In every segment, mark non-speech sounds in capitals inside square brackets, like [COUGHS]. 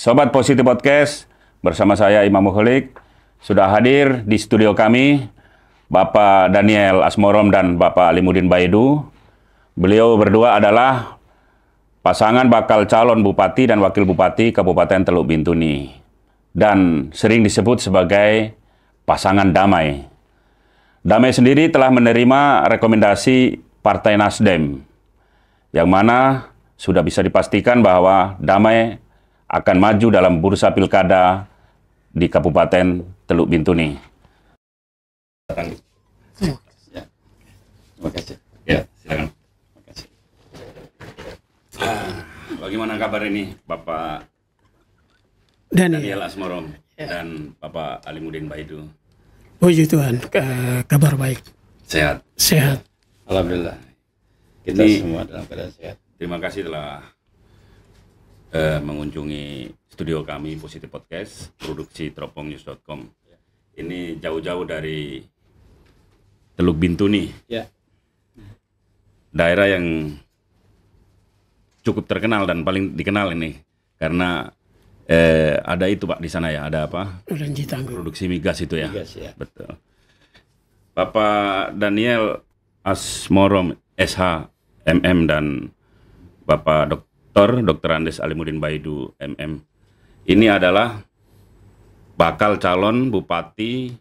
Sobat Positif Podcast, bersama saya Imam Mukhlik, sudah hadir di studio kami Bapak Daniel Asmorom dan Bapak Limudin Baidu. Beliau berdua adalah pasangan bakal calon bupati dan wakil bupati Kabupaten Teluk Bintuni dan sering disebut sebagai pasangan damai. Damai sendiri telah menerima rekomendasi Partai Nasdem yang mana sudah bisa dipastikan bahwa Damai akan maju dalam bursa pilkada di Kabupaten Teluk Bintuni. Ya. Terima kasih. Ya, silakan. Terima kasih. Ah, bagaimana kabar ini, Bapak Daniel, Daniel Asmoro ya. dan Bapak Alimudin Baidu? Puji Tuhan, kabar baik. Sehat. Sehat. Alhamdulillah. Kita Ini, semua dalam keadaan sehat. Terima kasih telah uh, mengunjungi studio kami Positif Podcast produksi teropongnews.com. Ini jauh-jauh dari Teluk Bintu nih. Yeah. Daerah yang cukup terkenal dan paling dikenal ini karena eh, ada itu Pak di sana ya, ada apa? Produksi migas itu ya. Migas ya. Betul. Bapak Daniel Asmorom SH MM dan Bapak Dok Dr. Dr. Andes Alimuddin Baidu MM. Ini adalah bakal calon bupati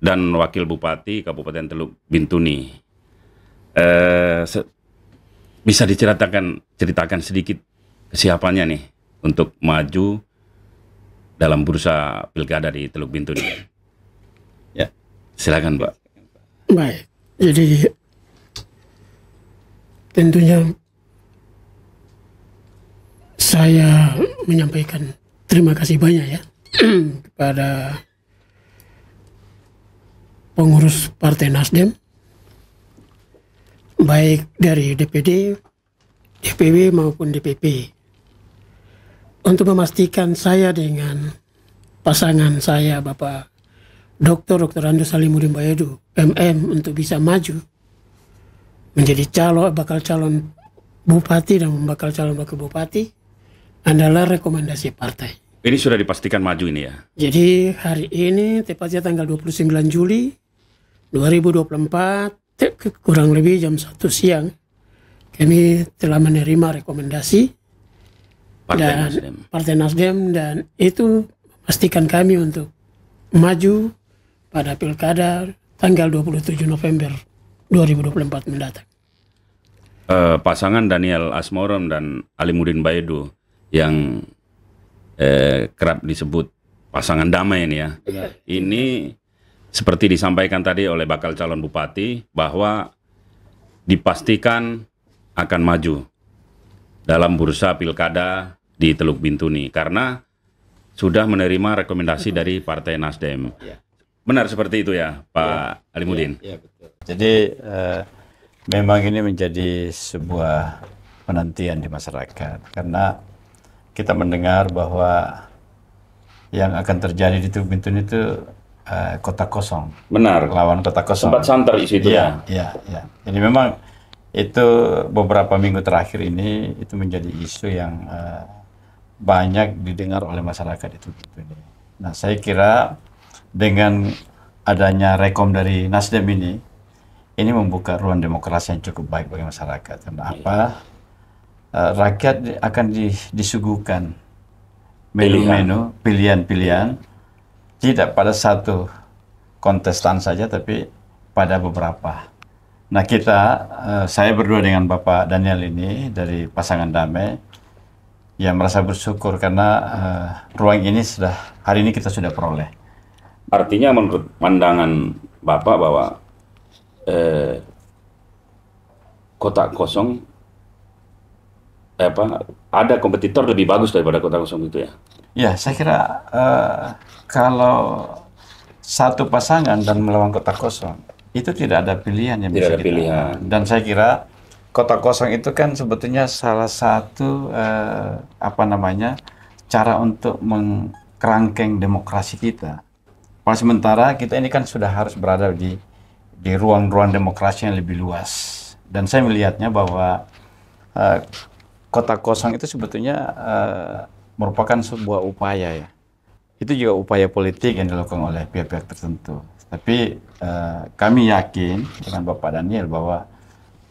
dan wakil bupati Kabupaten Teluk Bintuni. Eh, bisa diceritakan ceritakan sedikit kesiapannya nih untuk maju dalam bursa pilkada di Teluk Bintuni. Ya, silakan Pak. Baik, jadi tentunya saya menyampaikan terima kasih banyak ya [CLEARS THROAT] kepada pengurus Partai Nasdem baik dari DPD, DPW maupun DPP untuk memastikan saya dengan pasangan saya Bapak Dr. Dr. Andus Salimudin Bayadu MM untuk bisa maju menjadi calon bakal calon bupati dan bakal calon wakil bupati adalah rekomendasi partai. Ini sudah dipastikan maju ini ya? Jadi hari ini tepatnya tanggal 29 Juli 2024 kurang lebih jam 1 siang kami telah menerima rekomendasi Partai dan Nasdem. Partai Nasdem dan itu pastikan kami untuk maju pada pilkada tanggal 27 November 2024 mendatang. Uh, pasangan Daniel Asmoron dan Ali Mudin Baedu yang eh, kerap disebut pasangan damai ini ya. Benar. Ini seperti disampaikan tadi oleh bakal calon bupati bahwa dipastikan akan maju dalam bursa pilkada di Teluk Bintuni karena sudah menerima rekomendasi dari Partai Nasdem. Iya. Benar seperti itu ya, Pak ya. Alimudin. Ya, ya, betul. Jadi eh, memang ini menjadi sebuah penantian di masyarakat karena kita mendengar bahwa yang akan terjadi di Teluk Bintun itu uh, kota kosong. Benar. Lawan kota kosong. Tempat santer isinya. Ya, Iya, iya, iya. Jadi memang itu beberapa minggu terakhir ini itu menjadi isu yang uh, banyak didengar oleh masyarakat itu ini. Nah, saya kira dengan adanya rekom dari Nasdem ini ini membuka ruang demokrasi yang cukup baik bagi masyarakat. Kenapa? Iya. apa? uh, rakyat akan di, disuguhkan menu-menu, pilihan-pilihan, tidak pada satu kontestan saja, tapi pada beberapa. Nah kita, uh, saya berdua dengan Bapak Daniel ini dari pasangan Damai, yang merasa bersyukur karena uh, ruang ini sudah hari ini kita sudah peroleh. Artinya menurut pandangan Bapak bahwa eh, kotak kosong Eh, apa ada kompetitor lebih bagus daripada kota kosong itu ya? Ya, saya kira uh, kalau satu pasangan dan melawan kota kosong itu tidak ada pilihan yang bisa ada kita. Dan saya kira kota kosong itu kan sebetulnya salah satu uh, apa namanya cara untuk mengkerangkeng demokrasi kita. Pas nah, sementara kita ini kan sudah harus berada di di ruang-ruang demokrasi yang lebih luas. Dan saya melihatnya bahwa uh, kota kosong itu sebetulnya uh, merupakan sebuah upaya ya. Itu juga upaya politik yang dilakukan oleh pihak-pihak tertentu. Tapi uh, kami yakin dengan Bapak Daniel bahwa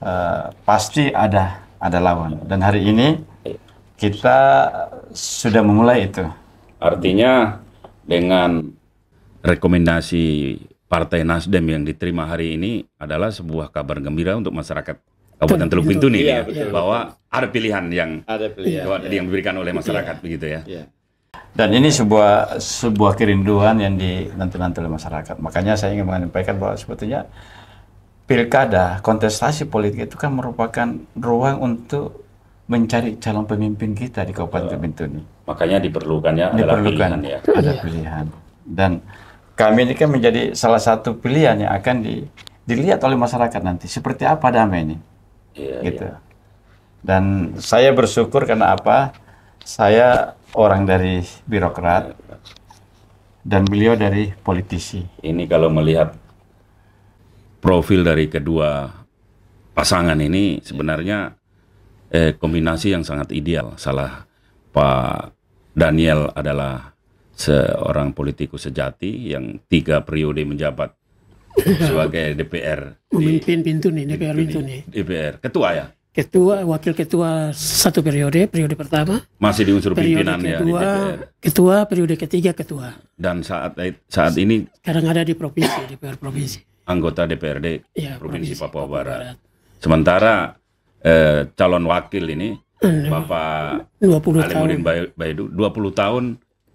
uh, pasti ada ada lawan. Dan hari ini kita sudah memulai itu. Artinya dengan rekomendasi Partai Nasdem yang diterima hari ini adalah sebuah kabar gembira untuk masyarakat Kabupaten Teluk Pintu nih ya, bahwa ada pilihan yang ada pilihan iya. yang diberikan oleh iya. masyarakat begitu ya. Iya. Dan ini sebuah sebuah kerinduan yang dinanti-nanti oleh masyarakat. Makanya saya ingin menyampaikan bahwa sebetulnya pilkada, kontestasi politik itu kan merupakan ruang untuk mencari calon pemimpin kita di Kabupaten Bintu ini. Makanya diperlukannya diperlukan pilihan ya. Ada pilihan. Dan kami ini kan menjadi salah satu pilihan yang akan di, dilihat oleh masyarakat nanti. Seperti apa damai ini? Yeah, gitu. Yeah. Dan saya bersyukur karena apa? Saya orang dari birokrat iya, iya. dan beliau dari politisi. Ini kalau melihat profil dari kedua pasangan ini sebenarnya eh, kombinasi yang sangat ideal. Salah Pak Daniel adalah seorang politikus sejati yang tiga periode menjabat [LAUGHS] sebagai DPR. Memimpin pintu nih DPR pintu nih. DPR ketua ya. Ketua, wakil ketua satu periode, periode pertama. Masih ya di unsur pimpinan kedua, ya. ketua, periode ketiga ketua. Dan saat eh, saat ini. Sekarang ada di provinsi, DPR provinsi. Anggota DPRD ya, provinsi, provinsi Papua Barat. Barat. Sementara eh, calon wakil ini, Bapak 20 tahun. Baidu, 20 tahun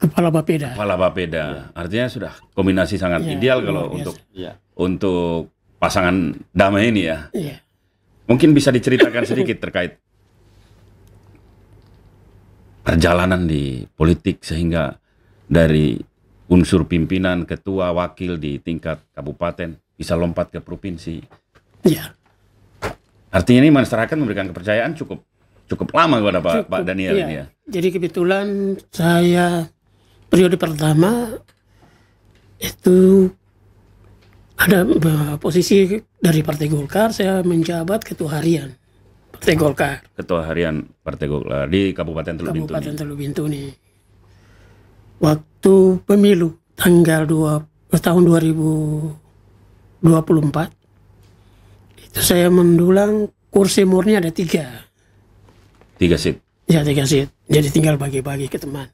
Kepala Bapeda. Kepala Bapeda. Ya. Artinya sudah kombinasi sangat ya, ideal kalau ya, untuk ya. untuk pasangan damai ini ya. ya. Mungkin bisa diceritakan sedikit terkait perjalanan di politik sehingga dari unsur pimpinan, ketua, wakil di tingkat kabupaten bisa lompat ke provinsi. Iya. Artinya ini masyarakat memberikan kepercayaan cukup cukup lama kepada Pak, cukup, Pak Daniel iya. ini ya. Jadi kebetulan saya periode pertama itu ada posisi dari Partai Golkar saya menjabat ketua harian Partai Golkar. Ketua harian Partai Golkar di Kabupaten Teluk Bintuni. Kabupaten Teluk Bintuni. Waktu pemilu tanggal 2 eh, tahun 2024 itu saya mendulang kursi murni ada tiga. Tiga seat. Ya tiga seat. Jadi tinggal bagi-bagi ke teman.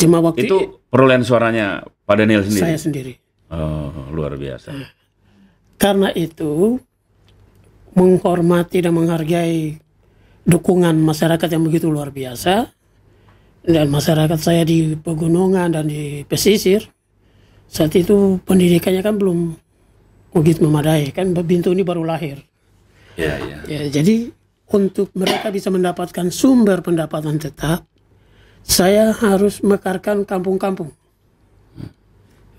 Cuma waktu itu perolehan suaranya Pak Daniel sendiri. Saya sendiri. Oh, luar biasa. Karena itu menghormati dan menghargai dukungan masyarakat yang begitu luar biasa dan masyarakat saya di pegunungan dan di pesisir saat itu pendidikannya kan belum begitu memadai kan Bintu ini baru lahir ya, ya. ya jadi untuk mereka bisa mendapatkan sumber pendapatan tetap saya harus mekarkan kampung-kampung.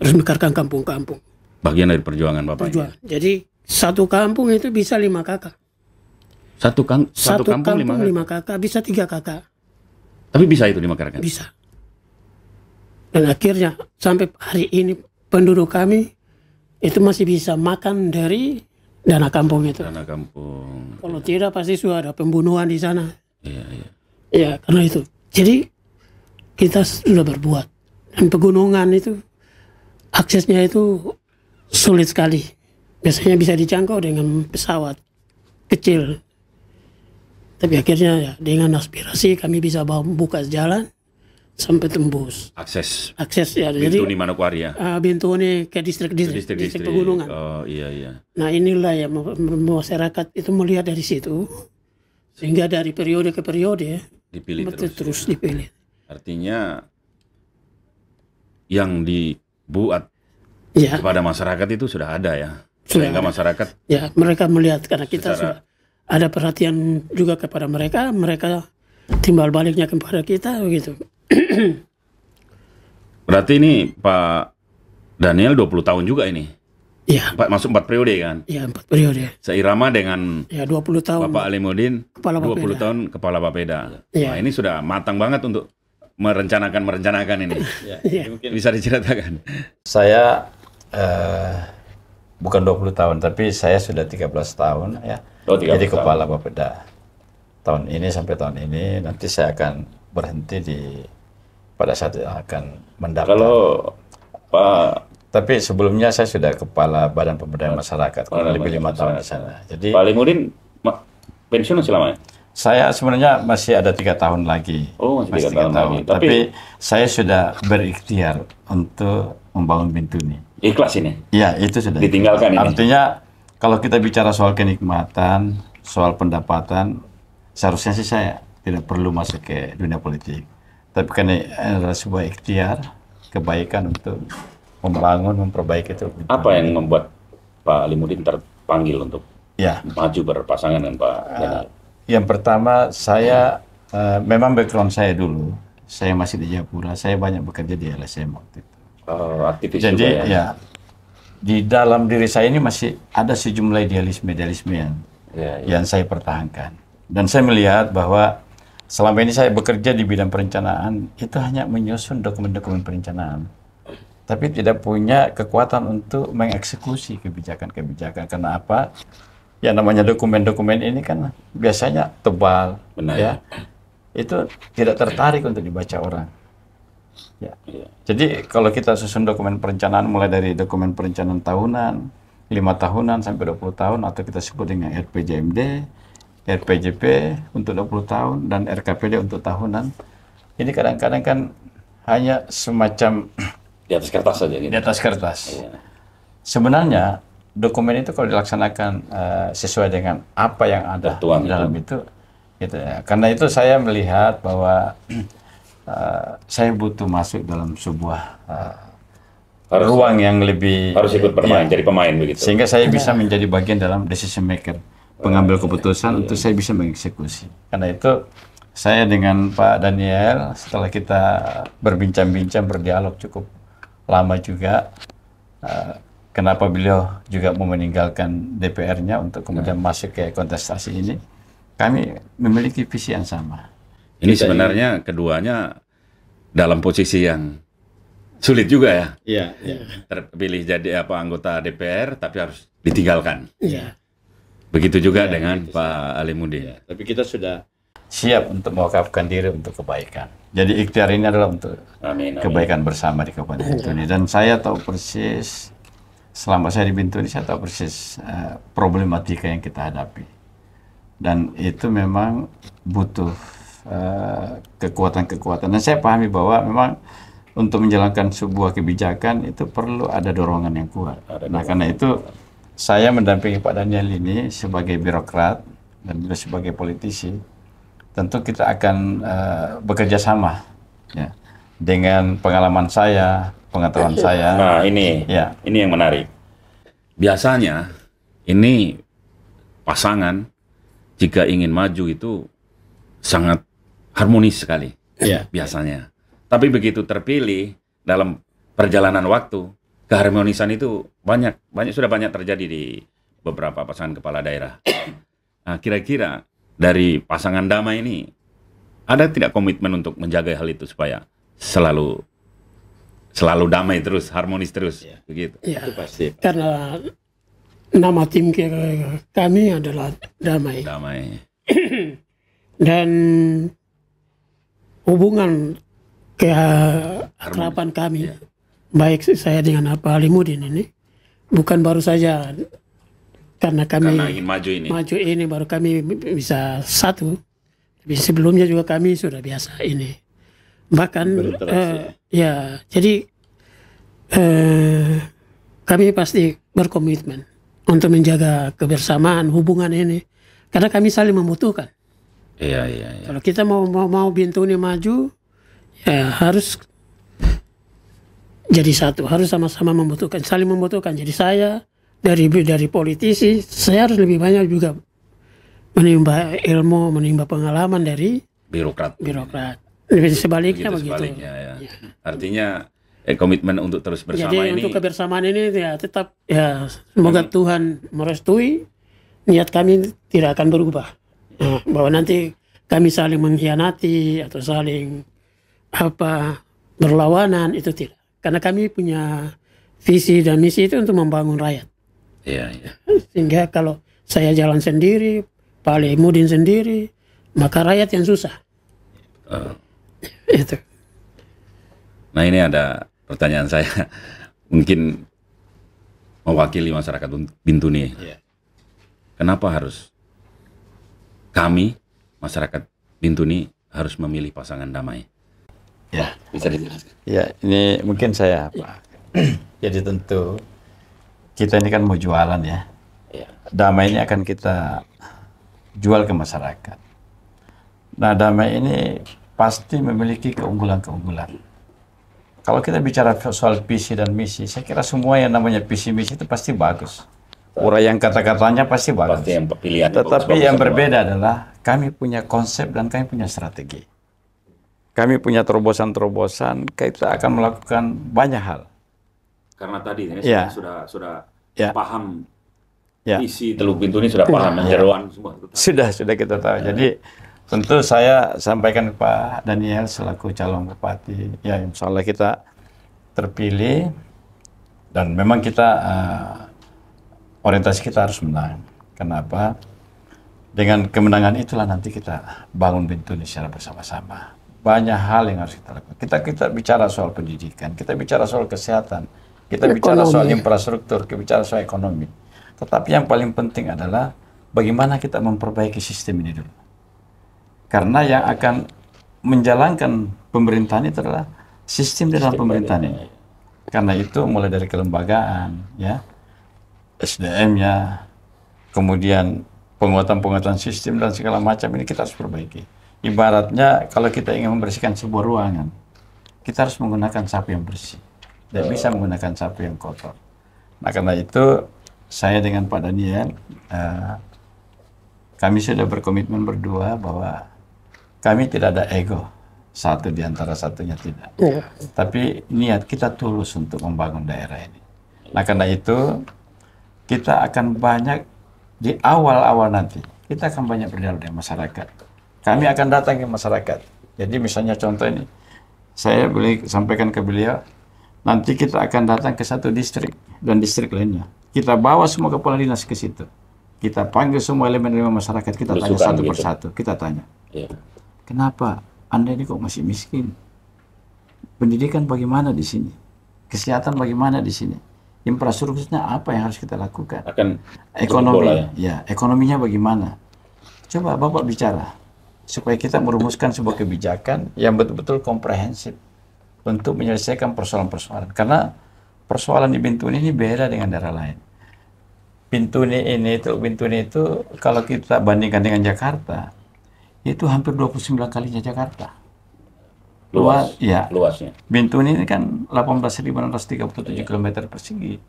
Harus mekarkan kampung-kampung. Bagian dari perjuangan Bapak Perjuangan. Ya. Jadi satu kampung itu bisa lima kakak. Satu, kan, satu, satu kampung, kampung lima, kakak. lima kakak, bisa tiga kakak. Tapi bisa itu lima kakak? Bisa. Dan akhirnya sampai hari ini penduduk kami itu masih bisa makan dari dana kampung itu. Dana kampung. Kalau ya. tidak pasti sudah ada pembunuhan di sana. Iya, iya. Iya, karena itu. Jadi kita sudah berbuat. Dan pegunungan itu aksesnya itu sulit sekali. Biasanya bisa dijangkau dengan pesawat kecil. Tapi akhirnya ya dengan aspirasi kami bisa buka jalan sampai tembus. Akses. Akses ya. Bintuni jadi, Manokwari ya. Uh, eh, Bintuni ke distrik-distrik distrik, distrik pegunungan. Oh iya iya. Nah inilah ya masyarakat itu melihat dari situ sehingga dari periode ke periode dipilih terus, terus ya. dipilih. Artinya yang dibuat ya. kepada masyarakat itu sudah ada ya. Sehingga ada. masyarakat ya mereka melihat karena kita secara, sudah ada perhatian juga kepada mereka, mereka timbal baliknya kepada kita begitu. [CLEARS THROAT] Berarti ini Pak Daniel 20 tahun juga ini. Iya. Empat, masuk empat periode kan? Iya, empat periode. Seirama dengan ya, 20 tahun. Bapak Alimudin, kepala Bapeda. tahun kepala Bapeda. Ya. Nah, ini sudah matang banget untuk merencanakan merencanakan ini. ya, iya. bisa diceritakan. Saya uh, bukan 20 tahun, tapi saya sudah 13 tahun ya. Oh, 13 Jadi tahun. kepala Bapeda. Tahun ini sampai tahun ini nanti saya akan berhenti di pada saat akan mendaftar. Kalau Pak tapi sebelumnya saya sudah kepala Badan Pemberdayaan Masyarakat kurang lebih lima tahun di sana. Jadi Pak Limudin pensiun selama ya? Saya sebenarnya masih ada tiga tahun lagi. Oh, masih, masih tiga, tahun, tahun lagi. Tapi, Tapi saya sudah berikhtiar untuk membangun pintu ini. Ikhlas ini? Iya, itu sudah. Ditinggalkan ikhlas. ini? Artinya, kalau kita bicara soal kenikmatan, soal pendapatan, seharusnya sih saya tidak perlu masuk ke dunia politik. Tapi karena adalah sebuah ikhtiar, kebaikan untuk membangun, memperbaiki itu. Apa yang membuat Pak Limudin terpanggil untuk ya. maju berpasangan dengan Pak Uh, yang pertama saya uh, memang background saya dulu, saya masih di Jayapura, saya banyak bekerja di LSM waktu itu. Oh, aktivis Jadi juga ya. ya di dalam diri saya ini masih ada sejumlah idealisme-idealisme yang ya, ya. yang saya pertahankan. Dan saya melihat bahwa selama ini saya bekerja di bidang perencanaan itu hanya menyusun dokumen-dokumen perencanaan tapi tidak punya kekuatan untuk mengeksekusi kebijakan-kebijakan. Karena apa? ya namanya dokumen-dokumen ini kan biasanya tebal, Benar. ya itu tidak tertarik untuk dibaca orang. Ya. Iya. Jadi kalau kita susun dokumen perencanaan mulai dari dokumen perencanaan tahunan, lima tahunan sampai 20 tahun atau kita sebut dengan RPJMD, RPJP untuk 20 tahun dan RKPD untuk tahunan. Ini kadang-kadang kan hanya semacam di atas kertas saja gitu. Di atas kertas. Iya. Sebenarnya dokumen itu kalau dilaksanakan uh, sesuai dengan apa yang ada Tuan, di dalam itu, gitu ya. Karena itu saya melihat bahwa uh, [CLEARS THROAT] saya butuh masuk dalam sebuah uh, harus, ruang yang lebih harus ikut bermain, ya, jadi pemain begitu. Sehingga saya bisa iya. menjadi bagian dalam decision maker, pengambil iya, keputusan iya. untuk saya bisa mengeksekusi. Karena itu saya dengan Pak Daniel setelah kita berbincang-bincang berdialog cukup lama juga kenapa beliau juga mau meninggalkan DPR-nya untuk kemudian nah. masuk ke kontestasi ini, kami memiliki visi yang sama. Ini Kita sebenarnya keduanya dalam posisi yang sulit juga ya. Iya. Ya. Terpilih jadi apa anggota DPR tapi harus ditinggalkan. Iya. Begitu juga ya, dengan Pak Ali Mudi. Ya, tapi kita sudah siap untuk mewakafkan diri untuk kebaikan. Jadi ikhtiar ini adalah untuk amin, amin. kebaikan bersama di Kabupaten ya. Dan saya tahu persis selama saya di pintu ini saya tahu persis uh, problematika yang kita hadapi. Dan itu memang butuh kekuatan eh, kekuatan-kekuatan. Dan saya pahami bahwa memang untuk menjalankan sebuah kebijakan itu perlu ada dorongan yang kuat. Ada nah, karena itu saya mendampingi Pak Daniel ini sebagai birokrat dan juga sebagai politisi. Tentu kita akan uh, bekerja sama ya dengan pengalaman saya, pengetahuan saya. Nah, ini. Ya. Ini yang menarik. Biasanya ini pasangan jika ingin maju itu sangat harmonis sekali. Ya. Biasanya. Tapi begitu terpilih dalam perjalanan waktu, keharmonisan itu banyak banyak sudah banyak terjadi di beberapa pasangan kepala daerah. Nah, kira-kira dari pasangan damai ini ada tidak komitmen untuk menjaga hal itu supaya selalu selalu damai terus, harmonis terus, ya. begitu. Ya. Itu pasti. Karena nama tim kami adalah damai. Damai. [CLEARS THROAT] Dan hubungan harapan kami, ya. baik saya dengan apa Alimudin ini, bukan baru saja karena kami karena ingin maju ini. maju ini baru kami bisa satu. Tapi sebelumnya juga kami sudah biasa ini bahkan uh, ya jadi uh, kami pasti berkomitmen untuk menjaga kebersamaan hubungan ini karena kami saling membutuhkan. Iya iya. iya. Kalau kita mau mau, mau Bintu ini maju ya harus jadi satu harus sama-sama membutuhkan saling membutuhkan. Jadi saya dari dari politisi saya harus lebih banyak juga menimba ilmu menimba pengalaman dari birokrat birokrat lebih sebaliknya begitu. begitu. ya. Ya. Artinya eh, komitmen untuk terus bersama Jadi, ini. Jadi untuk kebersamaan ini ya tetap ya semoga hmm. Tuhan merestui niat kami tidak akan berubah bahwa nanti kami saling mengkhianati atau saling apa berlawanan itu tidak karena kami punya visi dan misi itu untuk membangun rakyat ya, ya. sehingga kalau saya jalan sendiri Pak Mudin sendiri maka rakyat yang susah uh. [LAUGHS] itu. Nah ini ada pertanyaan saya [LAUGHS] mungkin mewakili masyarakat Bintu nih. Yeah. Kenapa harus kami masyarakat Bintu nih harus memilih pasangan damai? Ya, bisa dijelaskan. Ya, ini mungkin saya apa? [CLEARS THROAT] Jadi tentu kita ini kan mau jualan ya. Iya. Damai ini akan kita jual ke masyarakat. Nah, damai ini pasti memiliki keunggulan-keunggulan. Kalau kita bicara soal visi dan misi, saya kira semua yang namanya visi misi itu pasti bagus. yang kata-katanya pasti bagus. Pasti yang Tetapi yang berbeda adalah kami punya konsep dan kami punya strategi. Kami punya terobosan-terobosan, kita akan melakukan banyak hal. Karena tadi ini ya, ya. sudah sudah ya. paham ya. isi teluk pintu ini sudah ya. paham, ya. semua. Sudah sudah kita tahu. Ya. Jadi Tentu saya sampaikan ke Pak Daniel selaku calon bupati, ya insya Allah kita terpilih dan memang kita uh, orientasi kita harus menang. Kenapa? Dengan kemenangan itulah nanti kita bangun Bintuni secara bersama-sama. Banyak hal yang harus kita lakukan. Kita kita bicara soal pendidikan, kita bicara soal kesehatan, kita ekonomi. bicara soal infrastruktur, kita bicara soal ekonomi. Tetapi yang paling penting adalah bagaimana kita memperbaiki sistem ini dulu karena yang akan menjalankan pemerintahan itu adalah sistem di dalam pemerintahan ini. Karena itu mulai dari kelembagaan, ya, SDM-nya, kemudian penguatan-penguatan sistem dan segala macam ini kita harus perbaiki. Ibaratnya kalau kita ingin membersihkan sebuah ruangan, kita harus menggunakan sapu yang bersih. Tidak bisa menggunakan sapu yang kotor. Nah karena itu saya dengan Pak Daniel, uh, kami sudah berkomitmen berdua bahwa kami tidak ada ego, satu di antara satunya tidak. Ya. Tapi niat kita tulus untuk membangun daerah ini. Nah karena itu kita akan banyak di awal-awal nanti kita akan banyak berdialog dengan masyarakat. Kami akan datang ke masyarakat. Jadi misalnya contoh ini, saya boleh sampaikan ke beliau, nanti kita akan datang ke satu distrik dan distrik lainnya. Kita bawa semua kepala dinas ke situ. Kita panggil semua elemen-elemen masyarakat, kita Belusukan tanya satu gitu. persatu, kita tanya. Ya. Kenapa? Anda ini kok masih miskin? Pendidikan bagaimana di sini? Kesehatan bagaimana di sini? Infrastrukturnya apa yang harus kita lakukan? Akan ekonomi, ya. ya, ekonominya bagaimana? Coba Bapak bicara supaya kita merumuskan sebuah kebijakan yang betul-betul komprehensif untuk menyelesaikan persoalan-persoalan. Karena persoalan di Bintuni ini beda dengan daerah lain. Bintuni ini itu Bintuni itu kalau kita bandingkan dengan Jakarta, itu hampir 29 kalinya Jakarta. Luas, Luas ya. luasnya. Bintuni ini kan 18.637 iya. km persegi.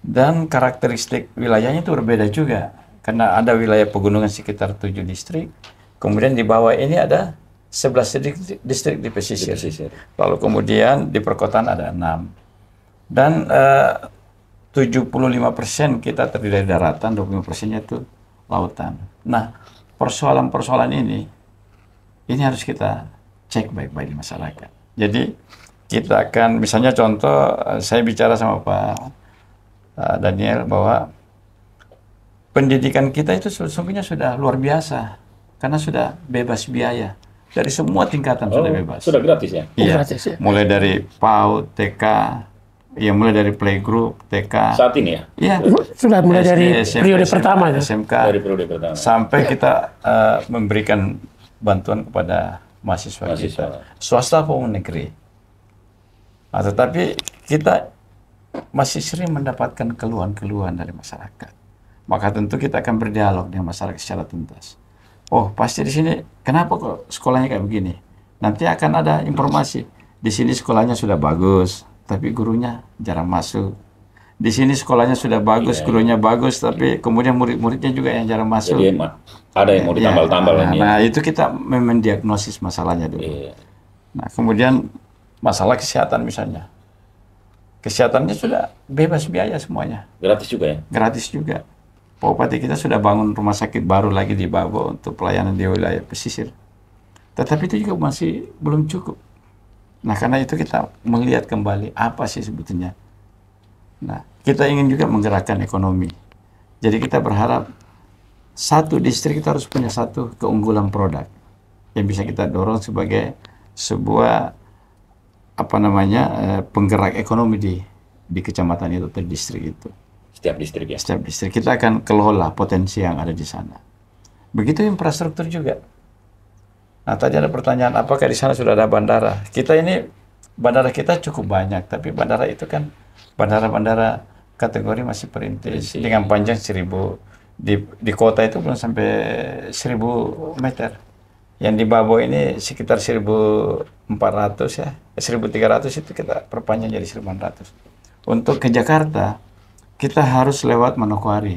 Dan karakteristik wilayahnya itu berbeda juga. Karena ada wilayah pegunungan sekitar 7 distrik. Kemudian di bawah ini ada 11 distrik, distrik di pesisir. Di pesisir. Lalu kemudian di perkotaan ada 6. Dan eh, uh, 75% kita terdiri dari daratan, 25 persennya itu lautan. Nah, persoalan-persoalan ini, ini harus kita cek baik-baik di masyarakat. Jadi kita akan, misalnya contoh, eh, saya bicara sama Pak eh, Daniel bahwa pendidikan kita itu sesungguhnya sudah luar biasa karena sudah bebas biaya dari semua tingkatan oh, sudah bebas. Sudah gratis ya? Iya. Oh, gratis ya. Mulai dari PAUD, TK, Ya mulai dari playgroup, TK. Saat ini ya? Iya. Sudah mulai dari SMP, periode SMA, pertama ya? SMK. Dari periode pertama. Sampai kita eh, memberikan bantuan kepada mahasiswa, mahasiswa. kita. Swasta maupun negeri. Nah, tetapi kita masih sering mendapatkan keluhan-keluhan dari masyarakat. Maka tentu kita akan berdialog dengan masyarakat secara tuntas. Oh, pasti di sini kenapa kok sekolahnya kayak begini? Nanti akan ada informasi. Di sini sekolahnya sudah bagus, tapi gurunya jarang masuk. Di sini sekolahnya sudah bagus, iya, iya, gurunya bagus, tapi kemudian murid-muridnya juga yang jarang masuk. Jadi ada yang mau iya. ditambal-tambal. Ya, nah, nah, itu kita memang diagnosis masalahnya dulu. Iya. Nah, kemudian masalah kesehatan misalnya. Kesehatannya sudah bebas biaya semuanya. Gratis juga ya? Gratis juga. Bupati kita sudah bangun rumah sakit baru lagi di Babo untuk pelayanan di wilayah pesisir. Tetapi itu juga masih belum cukup Nah, karena itu kita melihat kembali apa sih sebetulnya. Nah, kita ingin juga menggerakkan ekonomi. Jadi kita berharap satu distrik kita harus punya satu keunggulan produk yang bisa kita dorong sebagai sebuah apa namanya eh, penggerak ekonomi di di kecamatan itu atau distrik itu. Setiap distrik ya. Setiap distrik kita akan kelola potensi yang ada di sana. Begitu infrastruktur juga Nah, tadi ada pertanyaan apakah di sana sudah ada bandara? Kita ini bandara kita cukup banyak, tapi bandara itu kan bandara-bandara kategori masih perintis Isi. dengan panjang seribu di di kota itu belum sampai seribu meter. Yang di Babo ini sekitar 1.400 ya, 1.300 eh, itu kita perpanjang jadi 1.400. Untuk ke Jakarta, kita harus lewat Manokwari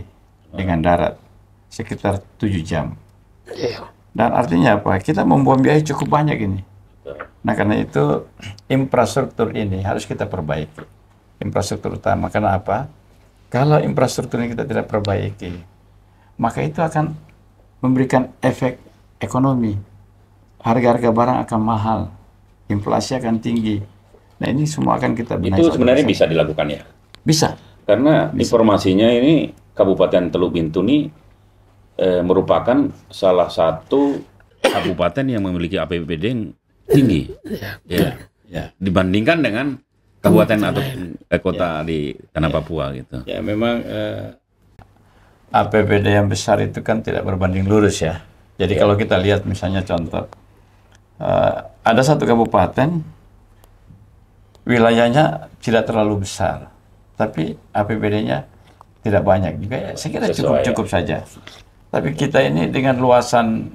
dengan darat sekitar tujuh jam. Iya. Dan artinya apa? Kita membuang biaya cukup banyak ini. Nah karena itu infrastruktur ini harus kita perbaiki. Infrastruktur utama. Karena apa? Kalau infrastruktur ini kita tidak perbaiki, maka itu akan memberikan efek ekonomi. Harga-harga barang akan mahal, inflasi akan tinggi. Nah ini semua akan kita benahi. Itu sebenarnya bisa dilakukan ya? Bisa. Karena bisa. informasinya ini Kabupaten Teluk Bintuni eh, merupakan salah satu kabupaten yang memiliki APBD yang tinggi. Ya. ya. yeah. Dibandingkan dengan kabupaten atau eh, kota yeah. di tanah yeah. Papua gitu. Ya, memang eh, APBD yang besar itu kan tidak berbanding lurus ya. Jadi yeah. kalau kita lihat misalnya contoh eh, ada satu kabupaten wilayahnya tidak terlalu besar, tapi APBD-nya tidak banyak juga ya. Saya kira cukup ya. cukup saja. Tapi kita ini dengan luasan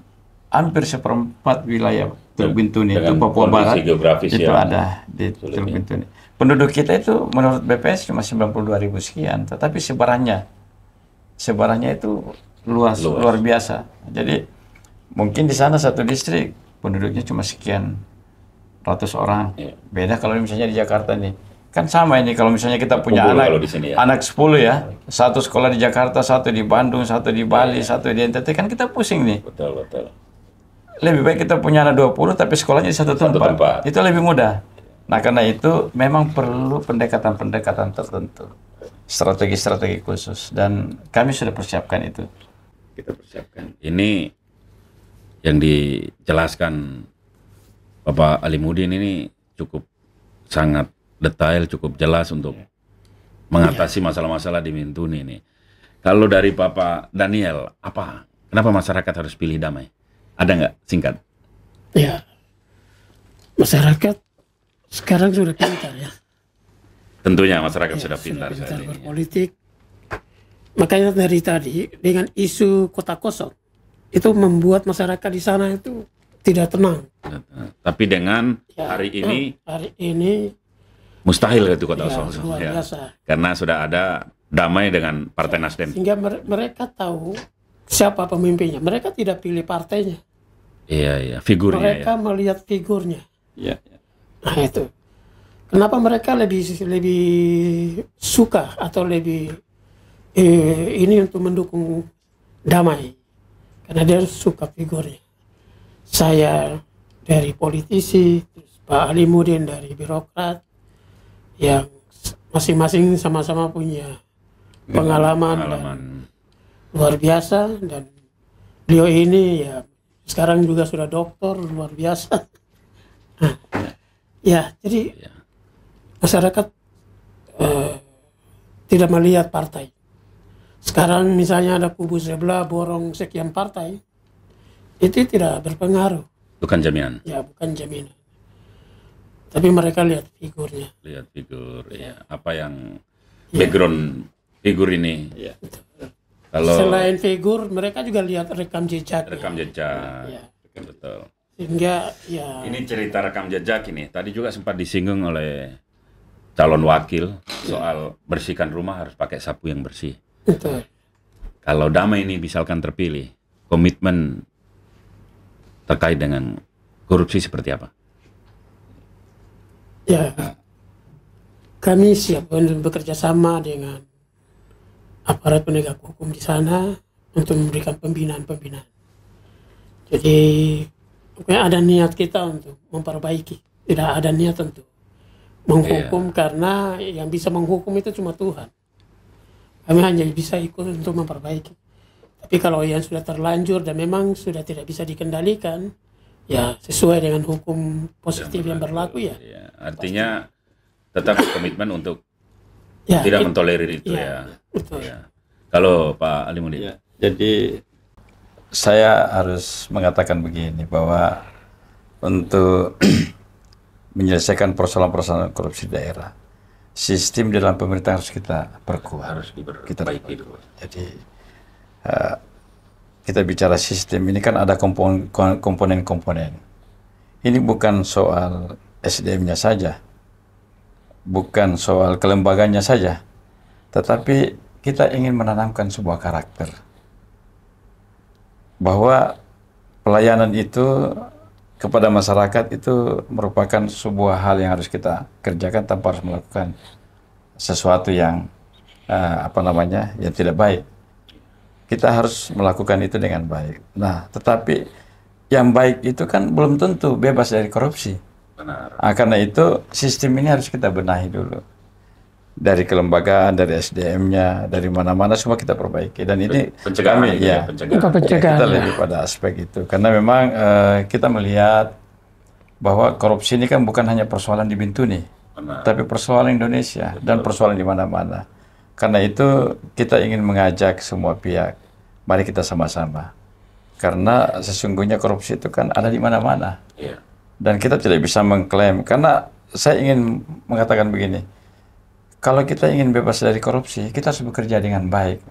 hampir seperempat wilayah iya. Teluk Bintuni itu Papua Barat itu ada di Teluk Bintuni. Penduduk kita itu menurut BPS cuma 92 ribu sekian, tetapi sebarannya sebarannya itu luas, luas luar biasa. Jadi mungkin di sana satu distrik penduduknya cuma sekian ratus orang. Iya. Beda kalau misalnya di Jakarta nih Kan sama ini kalau misalnya kita punya Kumpul anak di sini ya. anak 10 ya, satu sekolah di Jakarta, satu di Bandung, satu di Bali, ya, satu di NTT kan kita pusing nih. Betul, betul. Lebih baik kita punya anak 20 tapi sekolahnya di satu, satu tempat. tempat. Itu lebih mudah. Nah, karena itu memang perlu pendekatan-pendekatan tertentu. Strategi-strategi khusus dan kami sudah persiapkan itu. Kita persiapkan. Ini yang dijelaskan Bapak Ali Mudin ini cukup sangat detail, cukup jelas untuk iya. mengatasi iya. masalah-masalah di Mintuni ini. Kalau dari Bapak Daniel, apa? Kenapa masyarakat harus pilih damai? Ada nggak singkat? Ya, masyarakat sekarang sudah pintar ya. Tentunya masyarakat ya, sudah pintar. Sudah pintar ya. berpolitik. Ya. Makanya dari tadi dengan isu kota kosong itu membuat masyarakat di sana itu tidak tenang. Nah, tapi dengan ya, hari ini, nah, hari ini Mustahil kan itu kota ya, ya. Karena sudah ada damai dengan Partai Nasdem. Sehingga mereka tahu siapa pemimpinnya. Mereka tidak pilih partainya. Iya, iya, figurnya. Mereka ya. melihat figurnya. Iya. Ya. Nah, itu. Kenapa mereka lebih lebih suka atau lebih eh, ini untuk mendukung damai? Karena dia suka figurnya. Saya dari politisi, terus Pak Ali Mudin dari birokrat, yang masing-masing sama-sama punya pengalaman, ya, pengalaman. Dan luar biasa dan beliau ini ya sekarang juga sudah dokter luar biasa [LAUGHS] nah, ya jadi ya. masyarakat eh, tidak melihat partai sekarang misalnya ada kubu sebelah borong sekian partai itu tidak berpengaruh bukan jaminan ya bukan jaminan tapi mereka lihat figurnya lihat figur ya, apa yang ya. background figur ini ya. kalau selain figur mereka juga lihat rekam jejak ya. rekam jejak ya. ya. betul sehingga ya ini cerita rekam jejak ini tadi juga sempat disinggung oleh calon wakil soal bersihkan rumah harus pakai sapu yang bersih betul kalau damai ini misalkan terpilih komitmen terkait dengan korupsi seperti apa Ya, kami siap bekerja sama dengan aparat penegak hukum di sana untuk memberikan pembinaan-pembinaan. Jadi, ada niat kita untuk memperbaiki, tidak ada niat untuk menghukum yeah. karena yang bisa menghukum itu cuma Tuhan. Kami hanya bisa ikut untuk memperbaiki. Tapi kalau yang sudah terlanjur dan memang sudah tidak bisa dikendalikan, ya sesuai dengan hukum positif yang berlaku, yang berlaku ya. ya. Artinya Pasti. tetap komitmen untuk ya, tidak mentolerir itu ya. ya. Betul. Ya. Kalau Pak Ali Mudi. Ya, jadi saya harus mengatakan begini bahwa untuk [CLEARS THROAT] menyelesaikan persoalan-persoalan korupsi daerah, sistem di dalam pemerintah harus kita perkuat, harus diperbaiki. Kita perkuat. Jadi eh, kita bicara sistem ini kan ada komponen-komponen. Ini bukan soal SDM-nya saja, bukan soal kelembagannya saja, tetapi kita ingin menanamkan sebuah karakter bahwa pelayanan itu kepada masyarakat itu merupakan sebuah hal yang harus kita kerjakan tanpa harus melakukan sesuatu yang uh, apa namanya yang tidak baik kita harus melakukan itu dengan baik. Nah, tetapi yang baik itu kan belum tentu bebas dari korupsi. Benar. Nah, karena itu sistem ini harus kita benahi dulu. Dari kelembagaan, dari SDM-nya, dari mana-mana semua kita perbaiki. Dan ini pencegahan kami, nah, ya, iya. pencegahan. pencegahan. Ya, kita lebih pada aspek itu. Karena memang uh, kita melihat bahwa korupsi ini kan bukan hanya persoalan di Bintuni, Benar. tapi persoalan Indonesia Betul. dan persoalan di mana-mana. Karena itu kita ingin mengajak semua pihak, mari kita sama-sama. Karena sesungguhnya korupsi itu kan ada di mana-mana. Iya. Dan kita tidak bisa mengklaim. Karena saya ingin mengatakan begini, kalau kita ingin bebas dari korupsi, kita harus bekerja dengan baik.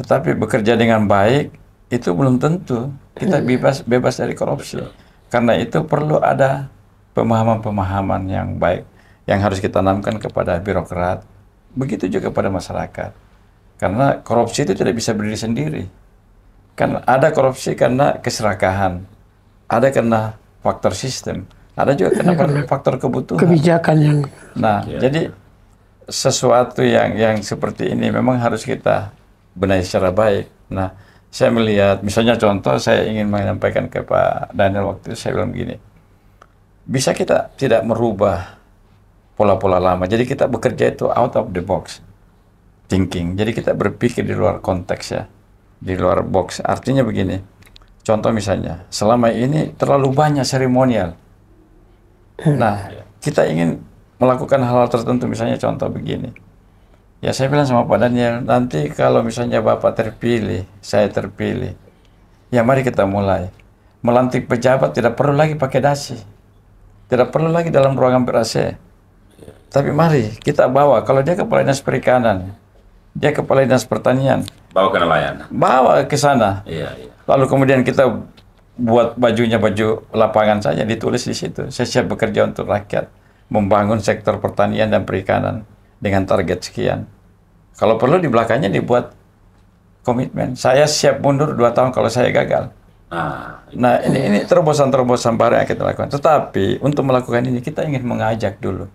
Tetapi bekerja dengan baik itu belum tentu kita iya. bebas bebas dari korupsi. Karena itu perlu ada pemahaman-pemahaman yang baik yang harus kita tanamkan kepada birokrat, Begitu juga pada masyarakat. Karena korupsi itu tidak bisa berdiri sendiri. Kan ada korupsi karena keserakahan, ada karena faktor sistem, ada juga karena iya, faktor kebutuhan. Kebijakan yang Nah, ya. jadi sesuatu yang yang seperti ini memang harus kita benahi secara baik. Nah, saya melihat misalnya contoh saya ingin menyampaikan ke Pak Daniel waktu itu saya bilang begini. Bisa kita tidak merubah pola-pola lama. Jadi kita bekerja itu out of the box thinking. Jadi kita berpikir di luar konteks ya, di luar box. Artinya begini, contoh misalnya, selama ini terlalu banyak seremonial. Nah, kita ingin melakukan hal-hal tertentu, misalnya contoh begini. Ya saya bilang sama Pak Daniel, nanti kalau misalnya Bapak terpilih, saya terpilih, ya mari kita mulai. Melantik pejabat tidak perlu lagi pakai dasi. Tidak perlu lagi dalam ruangan ber tapi mari kita bawa, kalau dia kepala dinas perikanan, dia kepala dinas pertanian. Bawa ke nelayan. Bawa ke sana. Iya, iya. Lalu kemudian kita buat bajunya baju lapangan saja ditulis di situ. Saya siap bekerja untuk rakyat, membangun sektor pertanian dan perikanan dengan target sekian. Kalau perlu di belakangnya dibuat komitmen. Saya siap mundur dua tahun kalau saya gagal. Nah, nah ini ini terobosan-terobosan baru yang kita lakukan. Tetapi untuk melakukan ini kita ingin mengajak dulu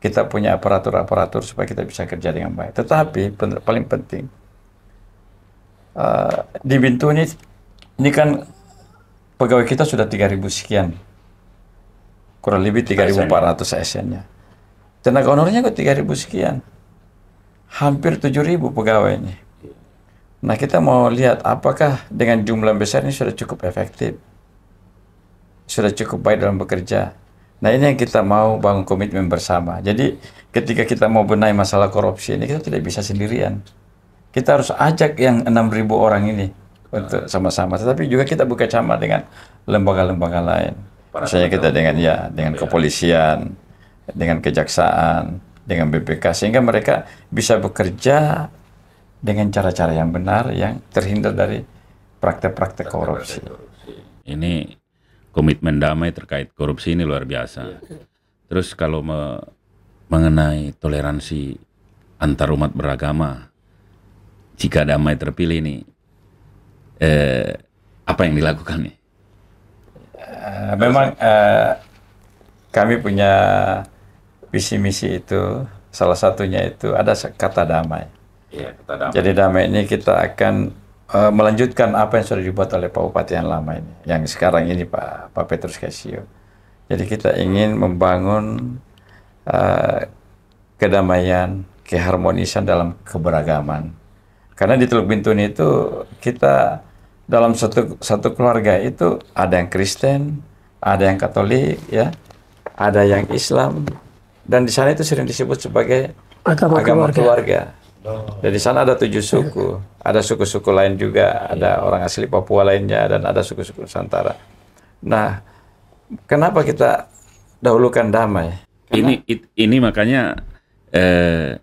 kita punya aparatur-aparatur supaya kita bisa kerja dengan baik. Tetapi paling penting uh, di Bintu ini ini kan pegawai kita sudah 3.000 sekian. Kurang lebih 3.400 ASN-nya. Tenaga honornya kok 3.000 sekian. Hampir 7.000 pegawai ini. Nah, kita mau lihat apakah dengan jumlah besar ini sudah cukup efektif. Sudah cukup baik dalam bekerja Nah ini yang kita mau bangun komitmen bersama. Jadi ketika kita mau benahi masalah korupsi ini kita tidak bisa sendirian. Kita harus ajak yang 6.000 orang ini untuk sama-sama. Tetapi juga kita buka sama dengan lembaga-lembaga lain. Para Misalnya kita dengan ya dengan kepolisian, dengan kejaksaan, dengan BPK sehingga mereka bisa bekerja dengan cara-cara yang benar yang terhindar dari praktek-praktek korupsi. Ini komitmen damai terkait korupsi ini luar biasa. Terus kalau me mengenai toleransi antar umat beragama, jika damai terpilih ini, eh, apa yang dilakukan nih? Eh, memang uh, kami punya visi misi itu salah satunya itu ada kata damai. Iya, kata damai. Jadi damai ini kita akan Eh, melanjutkan apa yang sudah dibuat oleh Pak Bupati yang lama ini, yang sekarang ini Pak Pak Petrus Casio. Jadi kita ingin membangun uh, kedamaian, keharmonisan dalam keberagaman. Karena di Teluk Bintuni itu kita dalam satu satu keluarga itu ada yang Kristen, ada yang Katolik, ya, ada yang Islam, dan di sana itu sering disebut sebagai agama, agama keluarga. keluarga. Oh. Dari sana ada tujuh suku, ada suku-suku lain juga, ada iya. orang asli Papua lainnya, dan ada suku-suku Nusantara. Nah, kenapa kita dahulukan damai? Karena, ini ini makanya eh,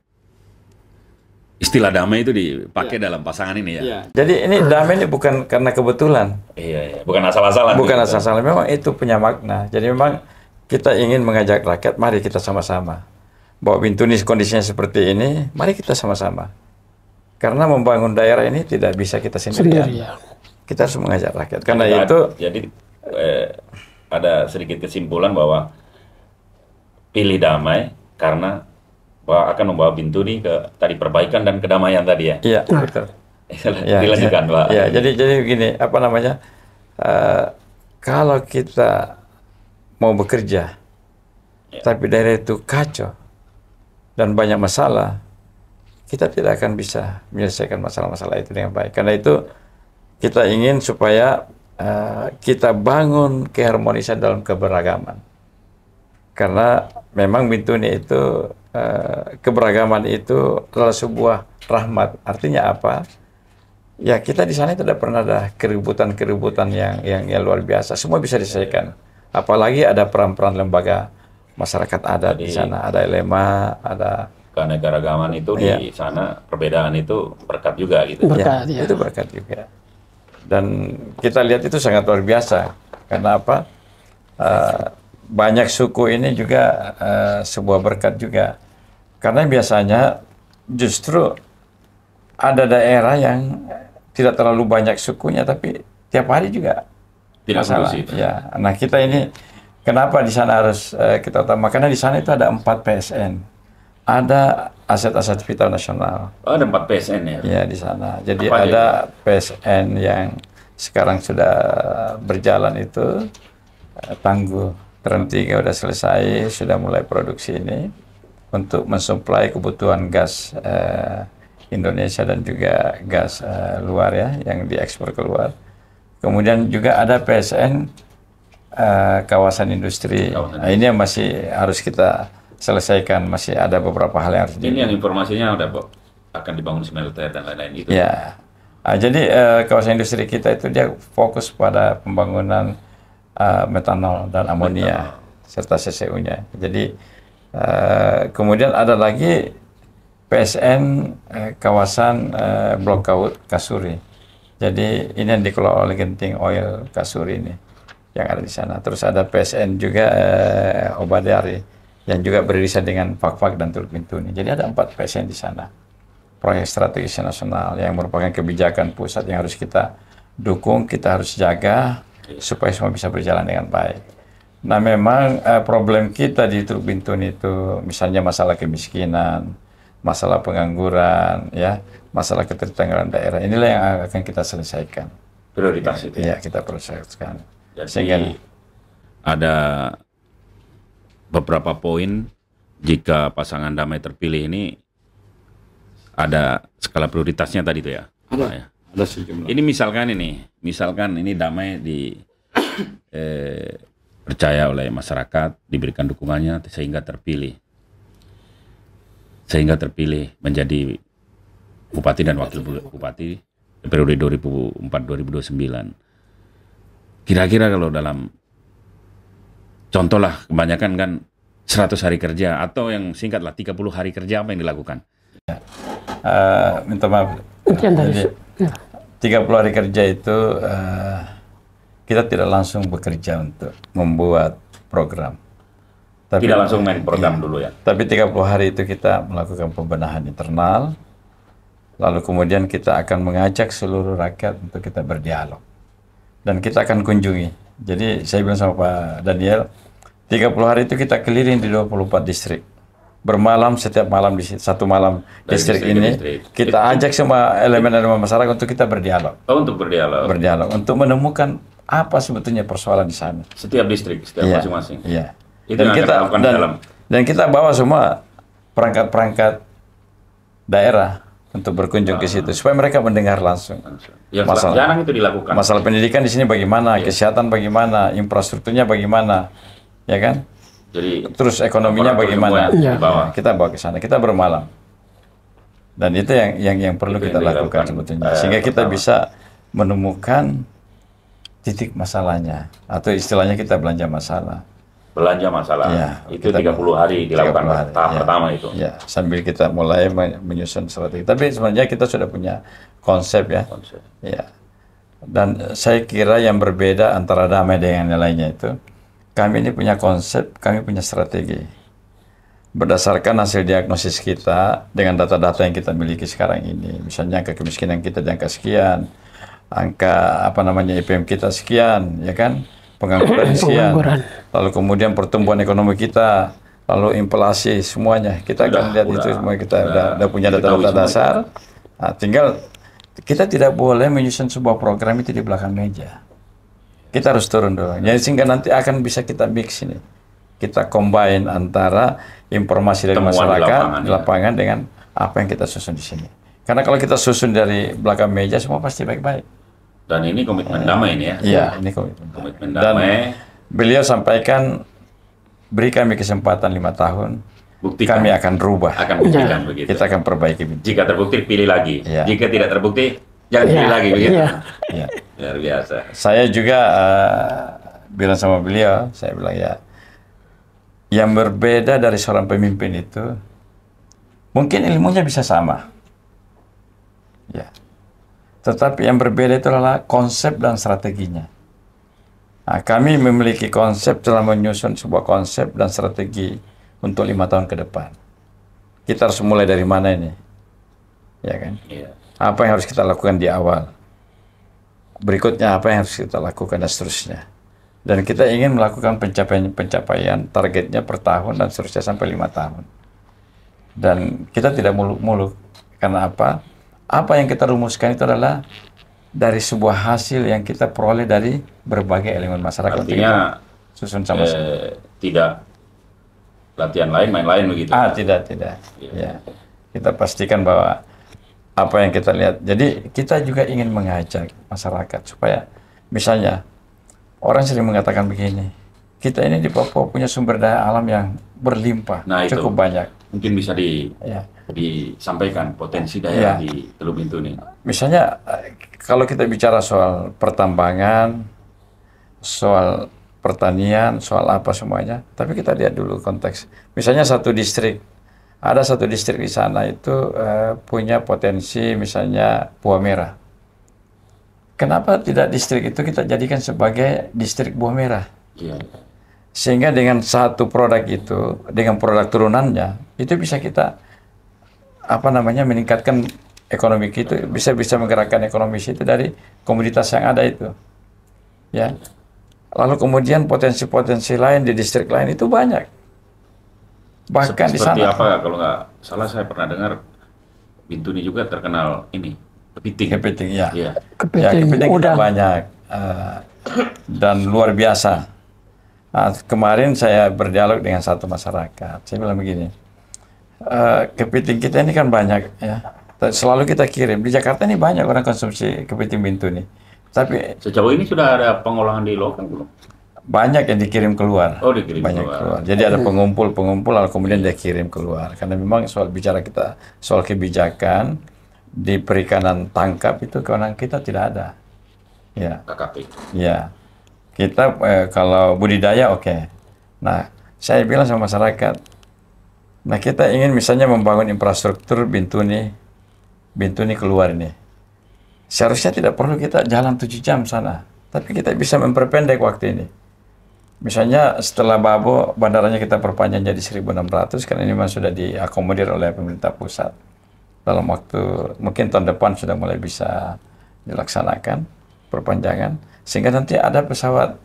istilah damai itu dipakai ya. dalam pasangan ini ya. ya. Jadi ini damai ini bukan karena kebetulan. Iya, iya. bukan asal-asalan. Bukan gitu. asal-asalan, memang itu punya makna. Jadi memang kita ingin mengajak rakyat, mari kita sama-sama bahwa Bintunis kondisinya seperti ini, mari kita sama-sama. Karena membangun daerah ini tidak bisa kita sendirian. Sendiri, ya. Kita harus mengajak rakyat. Karena jadi, itu jadi eh, ada sedikit kesimpulan bahwa pilih damai karena bahwa akan membawa Bintuni ke tadi perbaikan dan kedamaian tadi ya. Iya, nah. betul. ya, Dilanjutkan, ya, Pak. Ya, jadi jadi begini, apa namanya? Uh, kalau kita mau bekerja, ya. tapi daerah itu kacau, dan banyak masalah, kita tidak akan bisa menyelesaikan masalah-masalah itu dengan baik. Karena itu kita ingin supaya uh, kita bangun keharmonisan dalam keberagaman. Karena memang Bintuni itu uh, keberagaman itu adalah sebuah rahmat. Artinya apa? Ya kita di sana tidak pernah ada keributan-keributan yang, yang yang luar biasa. Semua bisa diselesaikan. Apalagi ada peran-peran lembaga masyarakat ada di sana, ada elema, ada keanekaragaman itu iya. di sana, perbedaan itu berkat juga gitu. Berkat, ya, ya. Itu berkat juga. Dan kita lihat itu sangat luar biasa. Karena apa? Uh, banyak suku ini juga uh, sebuah berkat juga. Karena biasanya justru ada daerah yang tidak terlalu banyak sukunya tapi tiap hari juga tidak masalah. Ya. Nah, kita ini Kenapa di sana harus uh, kita utama? Karena di sana itu ada empat PSN, ada aset-aset vital nasional. Oh, ada empat PSN ya? Ya di sana. Jadi Apa ada itu? PSN yang sekarang sudah berjalan itu uh, eh, tangguh terhenti, sudah selesai, sudah mulai produksi ini untuk mensuplai kebutuhan gas eh, Indonesia dan juga gas eh, luar ya yang diekspor keluar. Kemudian juga ada PSN uh, kawasan industri. nah, ini yang masih harus kita selesaikan. Masih ada beberapa hal yang harus. Ini yang informasinya udah akan dibangun smelter dan lain-lain itu Ya. Uh, ah, jadi uh, kawasan industri kita itu dia fokus pada pembangunan uh, metanol dan amonia serta CCU-nya. Jadi uh, kemudian ada lagi PSN uh, kawasan uh, Blok Kaut Kasuri. Jadi ini yang dikelola oleh Genting Oil Kasuri ini yang ada di sana. Terus ada PSN juga eh, Obadari yang juga beririsan dengan Fakfak dan Turk Bintuni. Jadi ada empat PSN di sana. Proyek strategis nasional yang merupakan kebijakan pusat yang harus kita dukung, kita harus jaga supaya semua bisa berjalan dengan baik. Nah memang eh, problem kita di Turk Bintuni itu misalnya masalah kemiskinan, masalah pengangguran, ya, masalah ketertinggalan daerah. Inilah yang akan kita selesaikan. Prioritas ya, itu. Iya, kita selesaikan. Jadi Segan. ada beberapa poin jika pasangan damai terpilih ini ada skala prioritasnya tadi itu ya. Ada. Nah, ya. Ada sejumlah. Ini misalkan ini, misalkan ini damai di [COUGHS] eh, percaya oleh masyarakat, diberikan dukungannya sehingga terpilih. Sehingga terpilih menjadi bupati dan wakil bupati periode 2004-2029. Kira-kira kalau dalam contohlah kebanyakan kan 100 hari kerja atau yang singkat lah 30 hari kerja apa yang dilakukan? Uh, minta maaf. Jadi, 30 ya. hari kerja itu uh, kita tidak langsung bekerja untuk membuat program. Tapi, tidak langsung main program ya, dulu ya. Tapi 30 hari itu kita melakukan pembenahan internal, lalu kemudian kita akan mengajak seluruh rakyat untuk kita berdialog dan kita akan kunjungi. Jadi saya bilang sama Pak Daniel, 30 hari itu kita keliling di 24 distrik. Bermalam setiap malam di satu malam Dari distrik, ini distrik. kita ajak semua elemen-elemen masyarakat untuk kita berdialog. Oh, untuk berdialog. Berdialog untuk menemukan apa sebetulnya persoalan di sana. Setiap distrik, setiap iya, masing-masing. Iya. Yeah. Dan kita dan, dalam. dan kita bawa semua perangkat-perangkat daerah untuk berkunjung ke situ supaya mereka mendengar langsung. Ya, masalah jarang itu dilakukan. Masalah pendidikan di sini bagaimana, ya. kesehatan bagaimana, infrastrukturnya bagaimana, ya kan? Jadi terus ekonominya bagaimana? Ya. Kita bawa ke sana, kita bermalam. Dan itu yang yang yang perlu itu kita yang lakukan sebetulnya eh, sehingga kita pertama. bisa menemukan titik masalahnya atau istilahnya kita belanja masalah belanja masalah. Ya, itu 30 hari dilakukan 30 hari, tahap ya. pertama itu. Ya, sambil kita mulai menyusun strategi. Tapi sebenarnya kita sudah punya konsep ya. Konsep. Ya. Dan eh, saya kira yang berbeda antara damai dengan yang lainnya itu, kami ini punya konsep, kami punya strategi. Berdasarkan hasil diagnosis kita dengan data-data yang kita miliki sekarang ini, misalnya angka kemiskinan kita di angka sekian, angka apa namanya IPM kita sekian, ya kan? Pengangguran [COUGHS] sekian lalu kemudian pertumbuhan ekonomi kita, lalu inflasi semuanya. Kita udah, akan lihat udah, itu semua kita udah, punya data-data dasar. Nah, tinggal kita tidak boleh menyusun sebuah program itu di belakang meja. Kita harus turun dulu. Jadi sehingga nanti akan bisa kita mix ini. Kita combine antara informasi dari Temuan masyarakat di lapangan, ya. dengan apa yang kita susun di sini. Karena kalau kita susun dari belakang meja semua pasti baik-baik. Dan ini komitmen iya. damai ini ya. Iya, ini komitmen. Komitmen damai. Dan, beliau sampaikan beri kami kesempatan lima tahun bukti kami akan rubah akan ya. kita akan perbaiki jika terbukti pilih lagi ya. jika tidak terbukti jangan ya. pilih lagi begitu ya. ya. luar biasa saya juga uh, bilang sama beliau saya bilang ya yang berbeda dari seorang pemimpin itu mungkin ilmunya bisa sama ya tetapi yang berbeda itu adalah konsep dan strateginya Nah, kami memiliki konsep telah menyusun sebuah konsep dan strategi untuk lima tahun ke depan. Kita harus mulai dari mana ini? Ya kan? Iya. Apa yang harus kita lakukan di awal? Berikutnya apa yang harus kita lakukan dan seterusnya. Dan kita ingin melakukan pencapaian-pencapaian targetnya per tahun dan seterusnya sampai lima tahun. Dan kita tidak muluk-muluk karena apa? Apa yang kita rumuskan itu adalah dari sebuah hasil yang kita peroleh dari berbagai elemen masyarakat. Artinya susun sama eh, tidak latihan lain main lain begitu. Ah tidak tidak. Ya. ya kita pastikan bahwa apa yang kita lihat. Jadi kita juga ingin mengajak masyarakat supaya misalnya orang sering mengatakan begini, kita ini di Papua punya sumber daya alam yang berlimpah, nah, cukup itu. banyak mungkin bisa di ya. disampaikan potensi daerah ya. di Teluk Bintu ini. Misalnya eh, kalau kita bicara soal pertambangan, soal pertanian, soal apa semuanya, tapi kita lihat dulu konteks. Misalnya satu distrik ada satu distrik di sana itu eh, punya potensi misalnya buah merah. Kenapa tidak distrik itu kita jadikan sebagai distrik buah merah? Iya, iya. Sehingga dengan satu produk itu, dengan produk turunannya, itu bisa kita apa namanya meningkatkan ekonomi kita bisa bisa menggerakkan ekonomi itu dari komunitas yang ada itu ya lalu kemudian potensi-potensi lain di distrik lain itu banyak bahkan Seperti di sana apa kalau nggak salah saya pernah dengar Bintuni juga terkenal ini kepiting kepiting ya, iya. ya. kepiting, ya, udah banyak uh, dan luar biasa Nah, kemarin saya berdialog dengan satu masyarakat. Saya bilang begini, uh, kepiting kita ini kan banyak ya. Selalu kita kirim. Di Jakarta ini banyak orang konsumsi kepiting pintu nih. Tapi sejauh ini sudah ada pengolahan di lokal belum? Banyak yang dikirim keluar. Oh, dikirim banyak keluar. keluar. Jadi ada pengumpul-pengumpul lalu kemudian dia kirim keluar. Karena memang soal bicara kita soal kebijakan di perikanan tangkap itu kewenangan kita tidak ada. Ya. KKP. Ya kita eh, kalau budidaya oke. Okay. Nah, saya bilang sama masyarakat, nah kita ingin misalnya membangun infrastruktur pintu ini, pintu ini keluar ini. Seharusnya tidak perlu kita jalan 7 jam sana, tapi kita bisa memperpendek waktu ini. Misalnya setelah Babo, bandaranya kita perpanjang jadi 1.600 karena ini memang sudah diakomodir oleh pemerintah pusat. Dalam waktu mungkin tahun depan sudah mulai bisa dilaksanakan perpanjangan sehingga nanti ada pesawat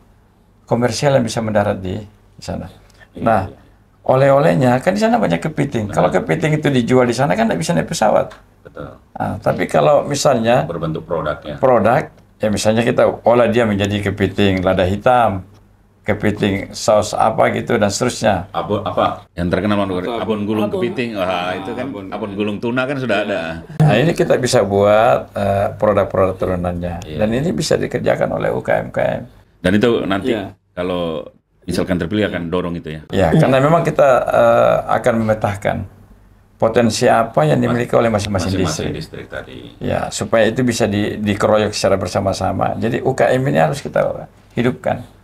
komersial yang bisa mendarat di, sana. Iya, nah, iya. oleh-olehnya kan di sana banyak kepiting. Nah. Kalau kepiting itu dijual di sana kan tidak bisa naik pesawat. Betul. Nah, tapi kalau misalnya berbentuk produknya. Produk ya misalnya kita olah dia menjadi kepiting lada hitam kepiting saus apa gitu dan seterusnya. Abon apa? Yang terkenal abon, abon gulung abon. kepiting. Wah, itu kan abon, abon gulung tuna kan sudah ada. Nah, ini kita bisa buat produk eh, produk-produk turunannya. Yeah. Dan ini bisa dikerjakan oleh UKM-UKM. Dan itu nanti yeah. kalau misalkan terpilih akan dorong itu ya. Ya, karena memang kita uh, akan memetahkan potensi apa yang dimiliki oleh masing-masing distrik. distrik tadi. Ya, supaya itu bisa di, dikeroyok secara bersama-sama. Jadi UKM ini harus kita hidupkan.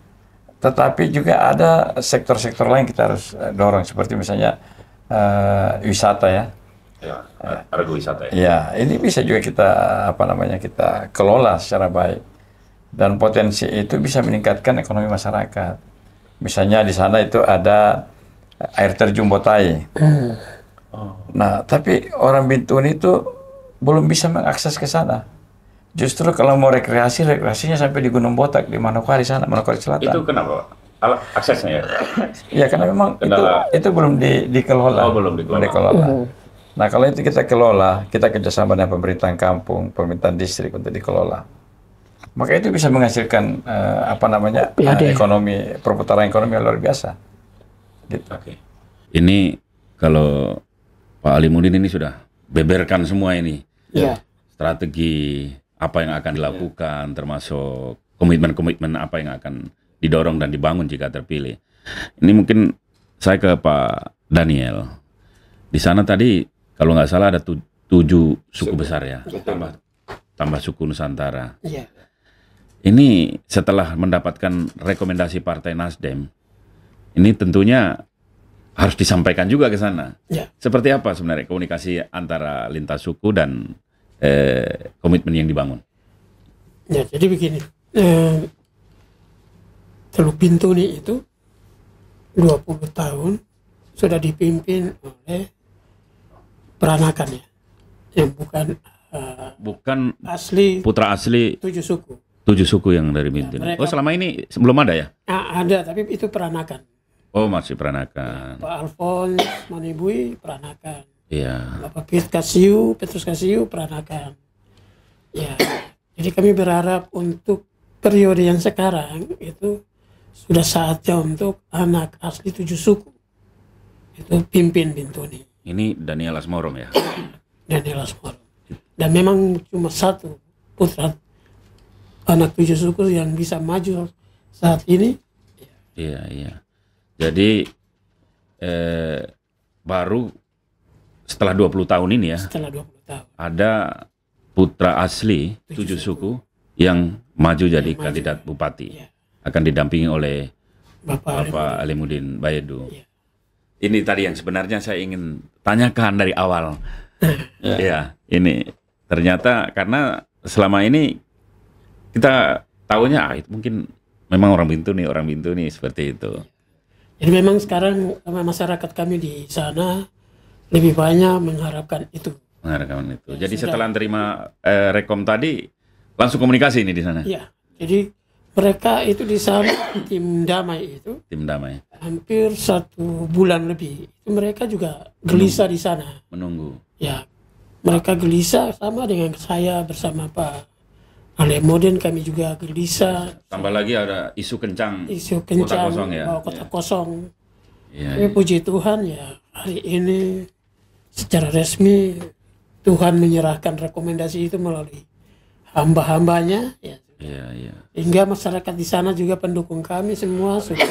Tetapi juga ada sektor-sektor lain kita harus eh, dorong seperti misalnya uh, wisata ya. Ya, regu wisata ya. Ya, ini bisa juga kita apa namanya kita kelola secara baik dan potensi itu bisa meningkatkan ekonomi masyarakat. Misalnya di sana itu ada air terjun Botai. Hmm. Oh. Nah, tapi orang bintun itu belum bisa mengakses ke sana Justru kalau mau rekreasi, rekreasinya sampai di Gunung Botak, di Manokwari sana, Manokwari Selatan. Itu kenapa, Pak? aksesnya ya? ya, karena memang Kendala. itu, itu belum di, dikelola. Oh, belum dikelola. dikelola. Uh. Nah, kalau itu kita kelola, kita kerjasama dengan pemerintahan kampung, pemerintahan distrik untuk dikelola. Maka itu bisa menghasilkan uh, apa namanya uh, ekonomi perputaran ekonomi yang luar biasa. Gitu. Oke. Okay. Ini kalau Pak Ali Mudin ini sudah beberkan semua ini. Yeah. Strategi apa yang akan iya. dilakukan termasuk komitmen-komitmen apa yang akan didorong dan dibangun jika terpilih. Ini mungkin saya ke Pak Daniel. Di sana tadi kalau nggak salah ada tujuh suku, besar ya, tambah tambah suku Nusantara. Iya. Ini setelah mendapatkan rekomendasi Partai Nasdem, ini tentunya harus disampaikan juga ke sana. Ya. Seperti apa sebenarnya komunikasi antara lintas suku dan eh, komitmen yang dibangun? Ya, jadi begini. Eh, Teluk Pintu ini itu 20 tahun sudah dipimpin oleh peranakan ya. Yang bukan uh, bukan asli putra asli tujuh suku. Tujuh suku yang dari ya, pintu Ya, oh, selama ini belum ada ya? Ah, ada, tapi itu peranakan. Oh, masih peranakan. Pak Alfon, Manibui peranakan. Iya. Bapak Pit Kasiu, Petrus Kasiu, peranakan, Ya. Jadi kami berharap untuk periode yang sekarang itu sudah saatnya untuk anak asli tujuh suku itu pimpin Bintuni. Ini Daniel Asmorong ya? Daniel Asmorong. Dan memang cuma satu putra anak tujuh suku yang bisa maju saat ini. Iya, iya. Jadi eh, baru setelah 20 tahun ini ya. Setelah 20 tahun. Ada putra asli tujuh, tujuh suku yang maju yang jadi maju. kandidat bupati. Ya. Akan didampingi oleh Bapak, Bapak Alimudin Bayedu. Ya. Ini tadi yang sebenarnya saya ingin tanyakan dari awal. [LAUGHS] ya. ya, ini ternyata karena selama ini kita tahunya ah, itu mungkin memang orang Bintu nih, orang Bintu nih seperti itu. Ya. Jadi memang sekarang masyarakat kami di sana lebih banyak mengharapkan itu. Mengharapkan itu. Ya, jadi sudah. setelah terima eh, rekom tadi langsung komunikasi ini di sana. Iya. Jadi mereka itu di sana tim damai itu. Tim damai. Hampir satu bulan lebih. Itu mereka juga gelisah di sana. Menunggu. Ya. Mereka gelisah sama dengan saya bersama Pak Ale Moden kami juga gelisah. Tambah lagi ada isu kencang. Isu kencang. Kota kosong ya. Oh, kota iya. kosong. Ya, ya. puji Tuhan ya hari ini secara resmi Tuhan menyerahkan rekomendasi itu melalui hamba-hambanya ya. Ya, ya. Hingga masyarakat di sana juga pendukung kami semua sudah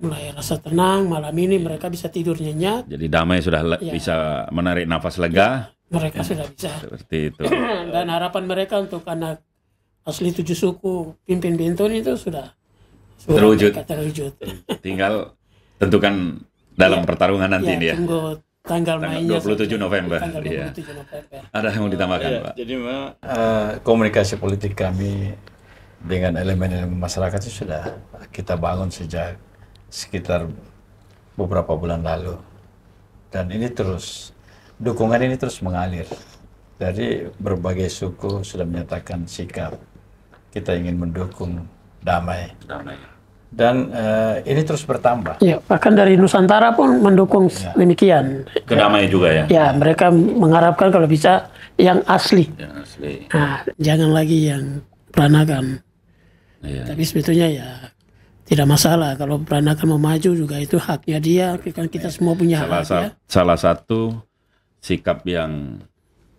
mulai rasa tenang malam ini ya. mereka bisa tidur nyenyak. Jadi damai sudah ya. bisa menarik nafas lega. Ya, mereka ya. sudah bisa. Seperti itu. [CLEARS THROAT] Dan harapan mereka untuk anak asli tujuh suku pimpin bintun itu sudah, terwujud. Terwujud. Tinggal tentukan dalam ya. pertarungan nanti ya, ya Tunggu tanggal, mainnya 27 November. Tanggal 27 iya. Ada yang mau iya, ditambahkan, Pak? Jadi memang uh, komunikasi politik kami dengan elemen-elemen masyarakat itu sudah kita bangun sejak sekitar beberapa bulan lalu. Dan ini terus dukungan ini terus mengalir. Dari berbagai suku sudah menyatakan sikap kita ingin mendukung damai. Damai dan uh, ini terus bertambah. Ya, bahkan dari Nusantara pun mendukung ya. demikian. Kedamaian juga ya. Ya, mereka mengharapkan kalau bisa yang asli. Yang asli. Nah, jangan lagi yang peranakan. Ya. Tapi sebetulnya ya tidak masalah kalau peranakan mau maju juga itu haknya dia. Kan kita semua punya hak. Sa ya. Salah satu sikap yang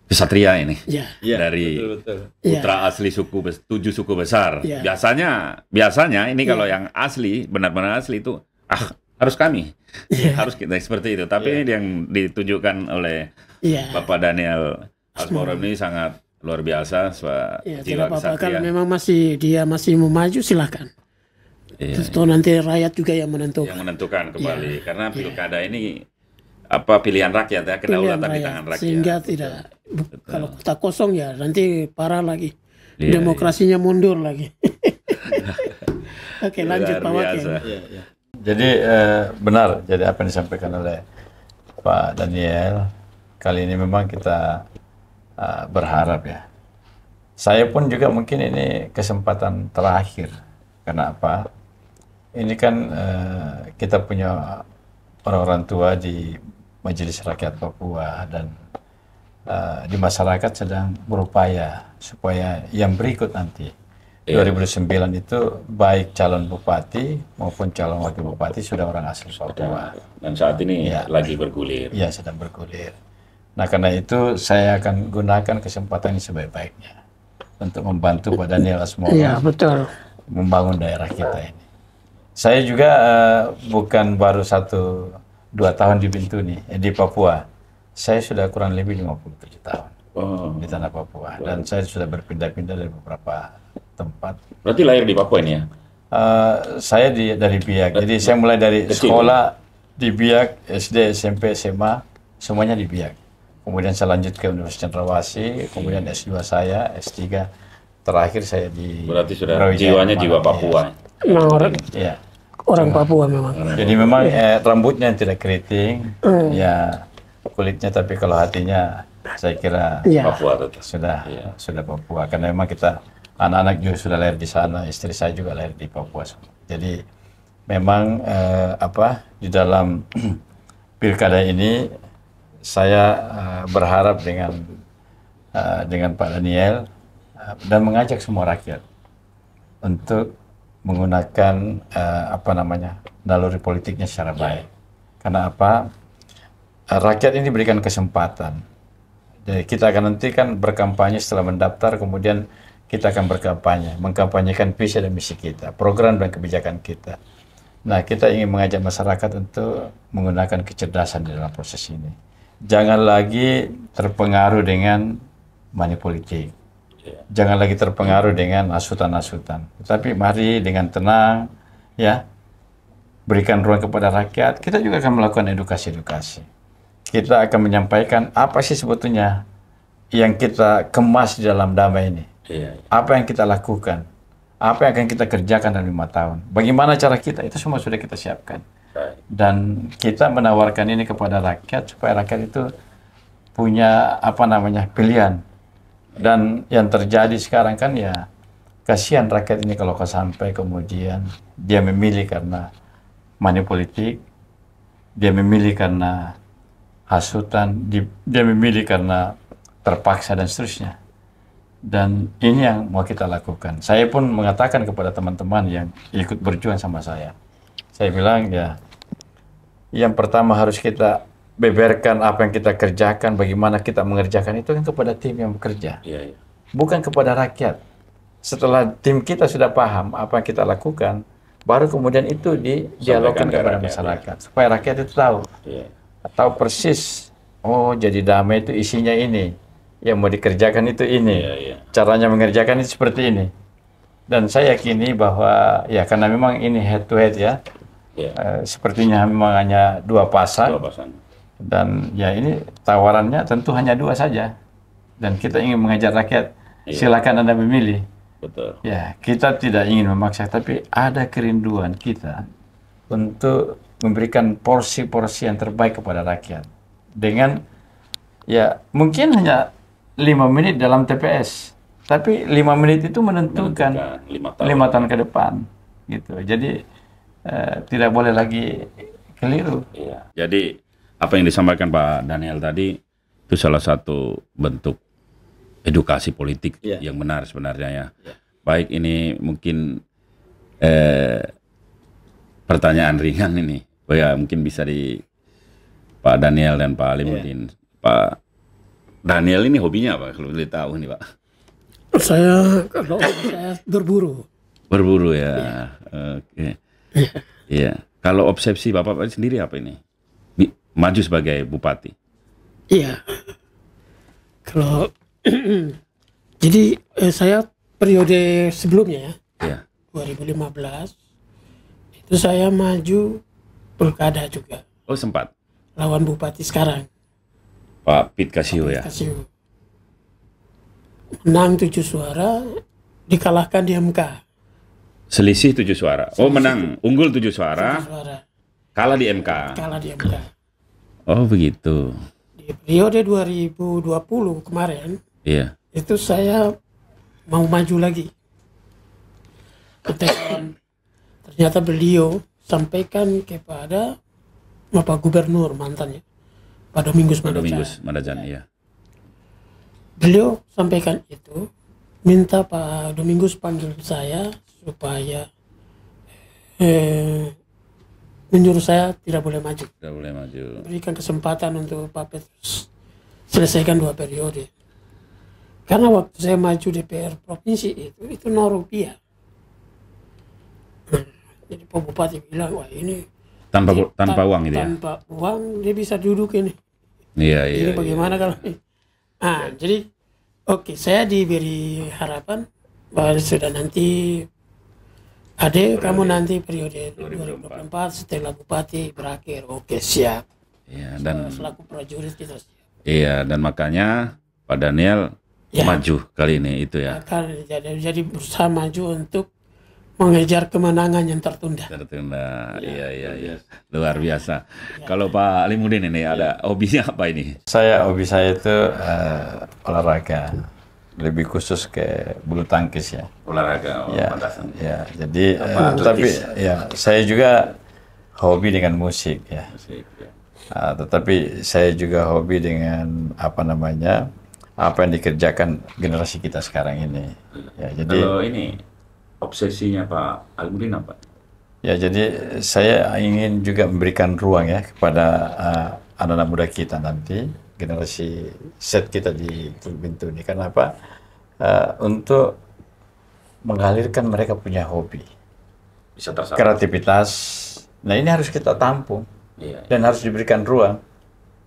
kesatria ini yeah. Yeah, dari betul, betul. putra yeah. asli suku tujuh suku besar. Yeah. Biasanya biasanya ini yeah. kalau yang asli benar-benar asli itu ah harus kami yeah. harus kita seperti itu. Tapi yeah. yang ditunjukkan oleh yeah. Bapak Daniel Asmoro ini sangat luar biasa. Ya, tidak apa-apa kalau kan memang masih dia masih mau maju silahkan. yeah, Terus yeah. nanti rakyat juga yang menentukan. Yang menentukan kembali yeah. karena ya. pilkada yeah. ini apa pilihan rakyat ya kedaulatan rakyat. di tangan rakyat sehingga tidak Betul. kalau kota kosong ya nanti parah lagi yeah, demokrasinya yeah. mundur lagi [LAUGHS] oke lanjut Pak Wakil ya, ya. jadi eh, benar jadi apa yang disampaikan oleh Pak Daniel kali ini memang kita uh, berharap ya saya pun juga mungkin ini kesempatan terakhir karena apa ini kan uh, kita punya orang-orang tua di Majelis Rakyat Papua dan uh, di masyarakat sedang berupaya supaya yang berikut nanti yeah. Iya. 2009 itu baik calon bupati maupun calon wakil bupati sudah orang asli Papua dan saat ini ya. lagi bergulir. ya sedang bergulir. Nah karena itu saya akan gunakan kesempatan ini sebaik-baiknya untuk membantu Pak Daniel semua ya, betul. membangun daerah kita ini. Saya juga uh, bukan baru satu dua tahun di nih eh, di Papua. Saya sudah kurang lebih 57 tahun oh. di tanah Papua dan saya sudah berpindah-pindah dari beberapa tempat. Berarti lahir di Papua ini ya? Uh, saya di, dari Biak. Jadi saya mulai dari sekolah di Biak, SD, SMP, SMA, semuanya di Biak. Kemudian saya lanjut ke Universitas Cendrawasih, kemudian S2 saya, S3, terakhir saya di Berarti sudah Brawijaya, jiwanya jiwa iya. Papua. Ya memang orang ya. orang iya. Papua memang. Jadi memang ya. eh, rambutnya tidak keriting, hmm. ya kulitnya tapi kalau hatinya saya kira ya. Papua sudah ya. sudah Papua karena memang kita anak-anak juga sudah lahir di sana, istri saya juga lahir di Papua. Jadi memang eh, apa di dalam [CLEARS THROAT] pilkada ini saya eh, berharap dengan eh, dengan Pak Daniel eh, dan mengajak semua rakyat untuk menggunakan uh, apa namanya naluri politiknya secara baik. Karena apa? Eh, rakyat ini diberikan kesempatan. Jadi kita akan nanti kan berkampanye setelah mendaftar, kemudian kita akan berkampanye, mengkampanyekan visi dan misi kita, program dan kebijakan kita. Nah, kita ingin mengajak masyarakat untuk menggunakan kecerdasan di dalam proses ini. Jangan lagi terpengaruh dengan money politik jangan lagi terpengaruh dengan asutan-asutan. Tapi mari dengan tenang, ya, berikan ruang kepada rakyat. Kita juga akan melakukan edukasi-edukasi. Kita akan menyampaikan apa sih sebetulnya yang kita kemas di dalam damai ini. Iya, iya. Apa yang kita lakukan. Apa yang akan kita kerjakan dalam lima tahun. Bagaimana cara kita, itu semua sudah kita siapkan. Dan kita menawarkan ini kepada rakyat, supaya rakyat itu punya apa namanya pilihan dan yang terjadi sekarang kan ya kasihan rakyat ini kalau sampai kemudian dia memilih karena money politik, dia memilih karena hasutan, dia memilih karena terpaksa dan seterusnya. Dan ini yang mau kita lakukan. Saya pun mengatakan kepada teman-teman yang ikut berjuang sama saya. Saya bilang ya, yang pertama harus kita beberkan apa yang kita kerjakan, bagaimana kita mengerjakan itu kan kepada tim yang bekerja. Ya, ya. Bukan kepada rakyat. Setelah tim kita sudah paham apa yang kita lakukan, baru kemudian itu di dialogkan kepada rakyat, masyarakat. Ya. Supaya rakyat itu tahu. Ya. Tahu persis, oh jadi damai itu isinya ini. Yang mau dikerjakan itu ini. Ya, ya. Caranya mengerjakan itu seperti ini. Dan saya yakini bahwa, ya karena memang ini head to head ya, ya. sepertinya memang hanya dua pasang. Dua pasang dan ya ini tawarannya tentu hanya dua saja. Dan kita ingin mengajar rakyat, iya. silakan Anda memilih. Betul. Ya, kita tidak ingin memaksa, tapi ada kerinduan kita untuk memberikan porsi-porsi yang terbaik kepada rakyat. Dengan ya mungkin hanya lima menit dalam TPS, tapi lima menit itu menentukan, lima, tahun. lima tahun ke depan, gitu. Jadi eh, tidak boleh lagi keliru. Iya. Jadi apa yang disampaikan Pak Daniel tadi itu salah satu bentuk edukasi politik yeah. yang benar sebenarnya ya. Yeah. Baik ini mungkin eh, pertanyaan ringan ini, oh ya mungkin bisa di Pak Daniel dan Pak Ali Yeah. Pak Daniel ini hobinya apa kalau boleh tahu nih Pak? Saya kalau saya berburu. Berburu ya. Yeah. Oke. Okay. Iya. Yeah. Kalau obsesi Bapak sendiri apa ini? maju sebagai bupati? Iya. Kalau [CLEARS THROAT] jadi eh, saya periode sebelumnya ya, ya. 2015 itu saya maju pilkada juga. Oh sempat. Lawan bupati sekarang. Pak Pit Kasio ya. Kasio. Menang tujuh suara, dikalahkan di MK. Selisih tujuh suara. Oh menang menang, unggul tujuh suara, Tujuh suara. Kalah di MK. Kalah di MK. Oh begitu. Di periode 2020 kemarin. Iya. Itu saya mau maju lagi. Ketekan. Ternyata beliau sampaikan kepada Bapak Gubernur mantannya. Pada Minggu Pada Minggu Madajan, iya. Beliau sampaikan itu, minta Pak Domingus panggil saya supaya eh, menyuruh saya tidak boleh maju. Tidak boleh maju. Berikan kesempatan untuk Pak Petrus selesaikan dua periode. Karena waktu saya maju DPR provinsi itu itu nol rupiah. Hmm, jadi Pak Bupati bilang wah ini tanpa di, tanpa uang gitu ya? tanpa ya. uang dia bisa duduk iya, iya, ini. Iya iya. Jadi bagaimana iya. kalau ini? Nah, jadi oke okay, saya diberi harapan bahwa sudah nanti Ade periode. kamu nanti periode 2024, 2024 setelah bupati berakhir. Oke, siap. Iya, dan selaku prajurit kita siap. Iya, dan makanya Pak Daniel ya. maju kali ini itu ya. Akan jadi, jadi berusaha maju untuk mengejar kemenangan yang tertunda. Tertunda, ya. iya iya iya, luar biasa. Ya. Kalau Pak Limudin ini ya. ada hobinya apa ini? Saya hobi saya itu uh, olahraga lebih khusus ke bulu tangkis ya. Olahraga oh, ya, Ya, jadi Apa, eh, tapi ya saya juga hobi dengan musik ya. Musik, ya. Uh, tetapi saya juga hobi dengan apa namanya apa yang dikerjakan generasi kita sekarang ini. Ya, jadi kalau ini obsesinya Pak Almudin apa? Ya, jadi saya ingin juga memberikan ruang ya kepada uh, ah, anak -anak muda kita nanti generasi set kita di Pintu ini. Kenapa? Uh, eh, untuk mengalirkan mereka punya hobi. Bisa tersampung. Kreativitas. Nah ini harus kita tampung. Iya, dan harus diberikan ruang.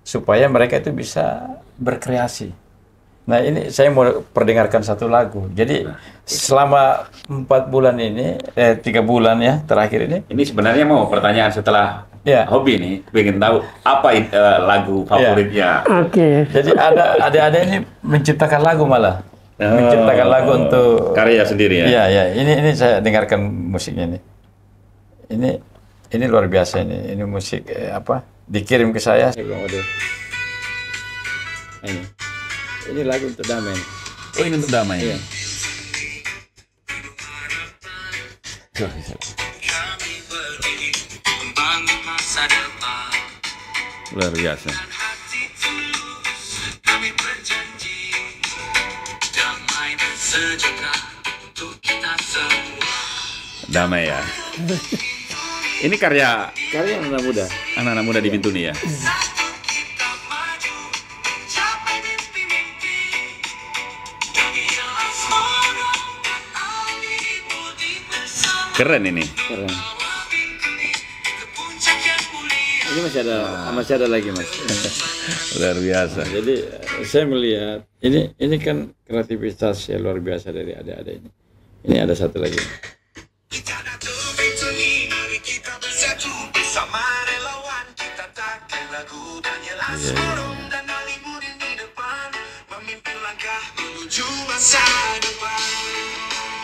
Supaya mereka itu bisa berkreasi. Nah ini saya mau perdengarkan satu lagu. Jadi nah, selama empat bulan ini, eh tiga bulan ya terakhir ini. Ini sebenarnya mau pertanyaan setelah Ya hobi ini, pengen tahu apa uh, lagu ya. favoritnya. Yeah. Oke. Okay. Jadi ada ada-ada ini menciptakan lagu malah. Oh, menciptakan lagu untuk karya sendiri ya. Iya, iya. Ini ini saya dengarkan musiknya nih. Ini ini luar biasa ini. Ini musik eh, apa? Dikirim ke saya. Ini. Ini lagu untuk damai. Oh, ini untuk damai. Iya. luar biasa damai ya ini karya karya anak muda anak-anak muda di pintu nih ya keren ini keren ini masih ada, nah. masih ada lagi mas. [LAUGHS] luar biasa. Nah, jadi eh, saya melihat ini ini kan kreativitas yang luar biasa dari adik-adik ini. Ini ada satu lagi. Iya, iya.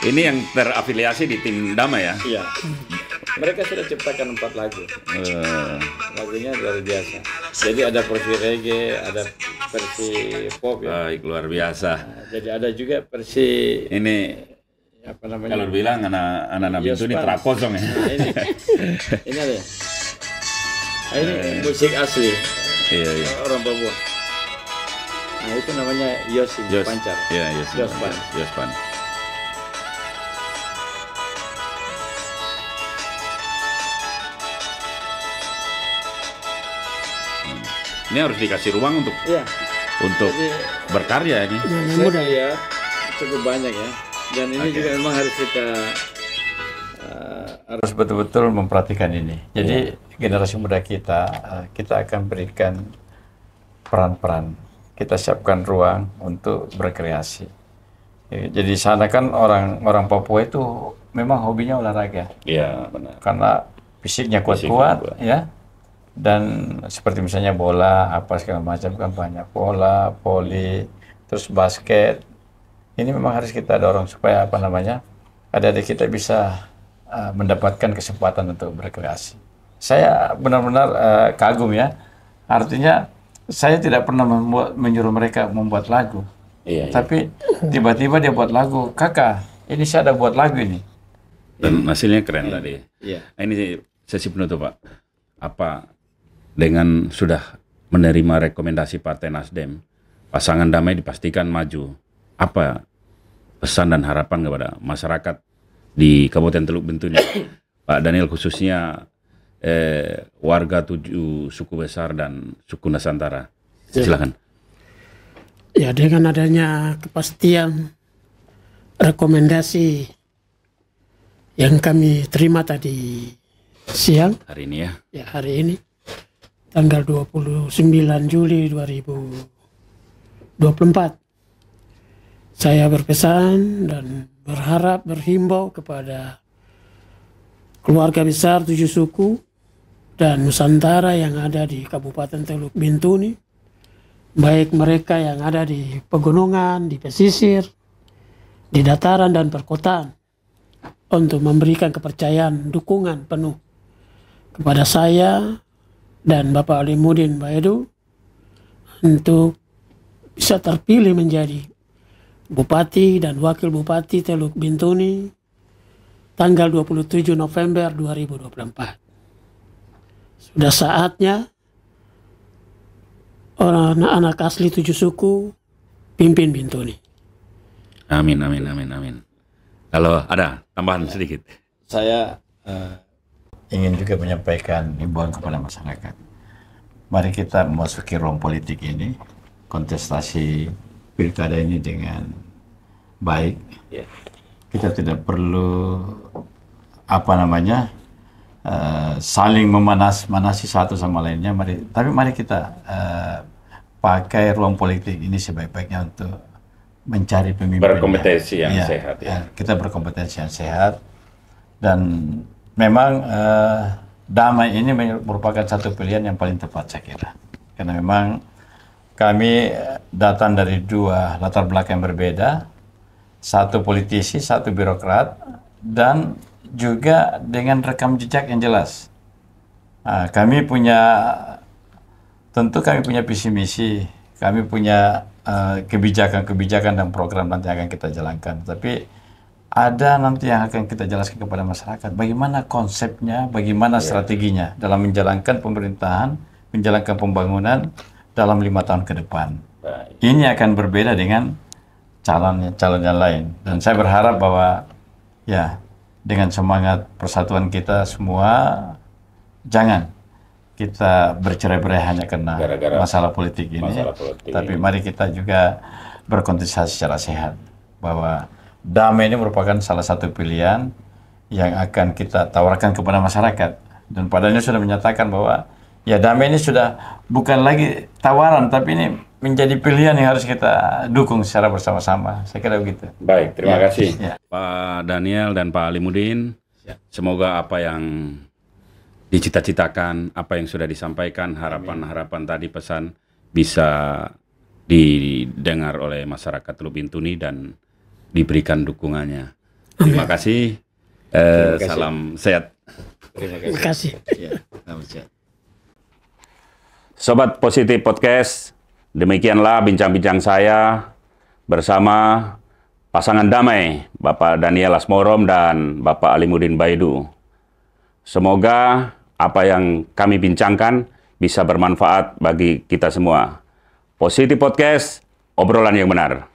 Ini yang terafiliasi di tim Dama ya? Iya. Hmm mereka sudah ciptakan empat lagu uh. lagunya luar biasa jadi ada versi reggae ada versi pop ya baik luar biasa nah, jadi ada juga versi ini apa namanya kalau bilang anak anak nabi itu ini terakosong ya nah, ini ini ada nah, ini eh. musik asli iya, iya. orang Papua nah itu namanya Yosin Yos, Pancar iya, Yos, Yospan ini harus dikasih ruang untuk ya. untuk Jadi, berkarya ini. Iya, Mudah ya, cukup banyak ya. Dan ini okay. juga memang harus kita eh, harus betul-betul memperhatikan ini. Jadi ya. generasi muda kita eh, kita akan berikan peran-peran. Kita siapkan ruang untuk berkreasi. Jadi ya, jadi sana kan orang orang Papua itu memang hobinya olahraga. Iya, benar. Karena fisiknya kuat-kuat, ya dan seperti misalnya bola apa segala macam kan banyak bola poli terus basket ini memang harus kita dorong supaya apa namanya adik-adik kita bisa uh, mendapatkan kesempatan untuk berkreasi saya benar-benar uh, kagum ya artinya saya tidak pernah membuat menyuruh mereka membuat lagu iya, iya, tapi tiba-tiba dia buat lagu kakak ini saya ada buat lagu ini dan hasilnya keren tadi iya. Nah, ini sesi penutup pak apa dengan sudah menerima rekomendasi Partai Nasdem, pasangan damai dipastikan maju. Apa pesan dan harapan kepada masyarakat di Kabupaten Teluk Bentuni, [COUGHS] Pak Daniel khususnya eh, warga tujuh suku besar dan suku Nusantara? Ya. Silakan. Ya dengan adanya kepastian rekomendasi yang kami terima tadi siang hari ini ya. Ya hari ini tanggal 29 Juli 2024. Saya berpesan dan berharap berhimbau kepada keluarga besar tujuh suku dan Nusantara yang ada di Kabupaten Teluk Bintuni, baik mereka yang ada di pegunungan, di pesisir, di dataran dan perkotaan, untuk memberikan kepercayaan dukungan penuh kepada saya dan Bapak Ali Mudin Baidu untuk bisa terpilih menjadi Bupati dan Wakil Bupati Teluk Bintuni tanggal 27 November 2024. Sudah saatnya anak-anak asli tujuh suku pimpin Bintuni. Amin, amin, amin, amin. Kalau ada tambahan ya, sedikit. Saya uh, ingin juga menyampaikan himbauan kepada masyarakat. Mari kita memasuki ruang politik ini, kontestasi pilkada ini dengan baik. Ya. Kita tidak perlu apa namanya uh, saling memanas-manasi satu sama lainnya. Mari, tapi mari kita uh, pakai ruang politik ini sebaik-baiknya untuk mencari pemimpin berkompetensi yang ya, sehat. Ya. Eh, kita berkompetensi yang sehat dan memang uh, damai ini merupakan satu pilihan yang paling tepat saya kira. Karena memang kami eh, datang dari dua latar belakang yang berbeda, satu politisi, satu birokrat, dan juga dengan rekam jejak yang jelas. Nah, kami punya, tentu kami punya visi misi, kami punya eh, kebijakan-kebijakan uh, dan program nanti akan kita jalankan. Tapi ada nanti yang akan kita jelaskan kepada masyarakat bagaimana konsepnya, bagaimana yeah. strateginya dalam menjalankan pemerintahan, menjalankan pembangunan dalam lima tahun ke depan. Baik. Ini akan berbeda dengan calonnya calon yang lain. Dan saya berharap bahwa ya dengan semangat persatuan kita semua jangan kita bercerai-berai hanya karena Gara -gara masalah politik ini, masalah politik. tapi mari kita juga berkontestasi secara sehat bahwa damai ini merupakan salah satu pilihan yang akan kita tawarkan kepada masyarakat. Dan padanya sudah menyatakan bahwa ya damai ini sudah bukan lagi tawaran, tapi ini menjadi pilihan yang harus kita dukung secara bersama-sama. Saya kira begitu. Baik, terima ya. kasih ya. Pak Daniel dan Pak Alimudin. Ya. Semoga apa yang dicita-citakan, apa yang sudah disampaikan, harapan-harapan tadi pesan bisa didengar oleh masyarakat Lubintuni dan diberikan dukungannya. Terima kasih. Eh, Terima kasih. Salam sehat. Terima kasih. Terima kasih. Ya, Sobat Positif Podcast, demikianlah bincang-bincang saya bersama pasangan damai Bapak Daniel Asmorom dan Bapak Alimudin Baidu. Semoga apa yang kami bincangkan bisa bermanfaat bagi kita semua. Positif Podcast, obrolan yang benar.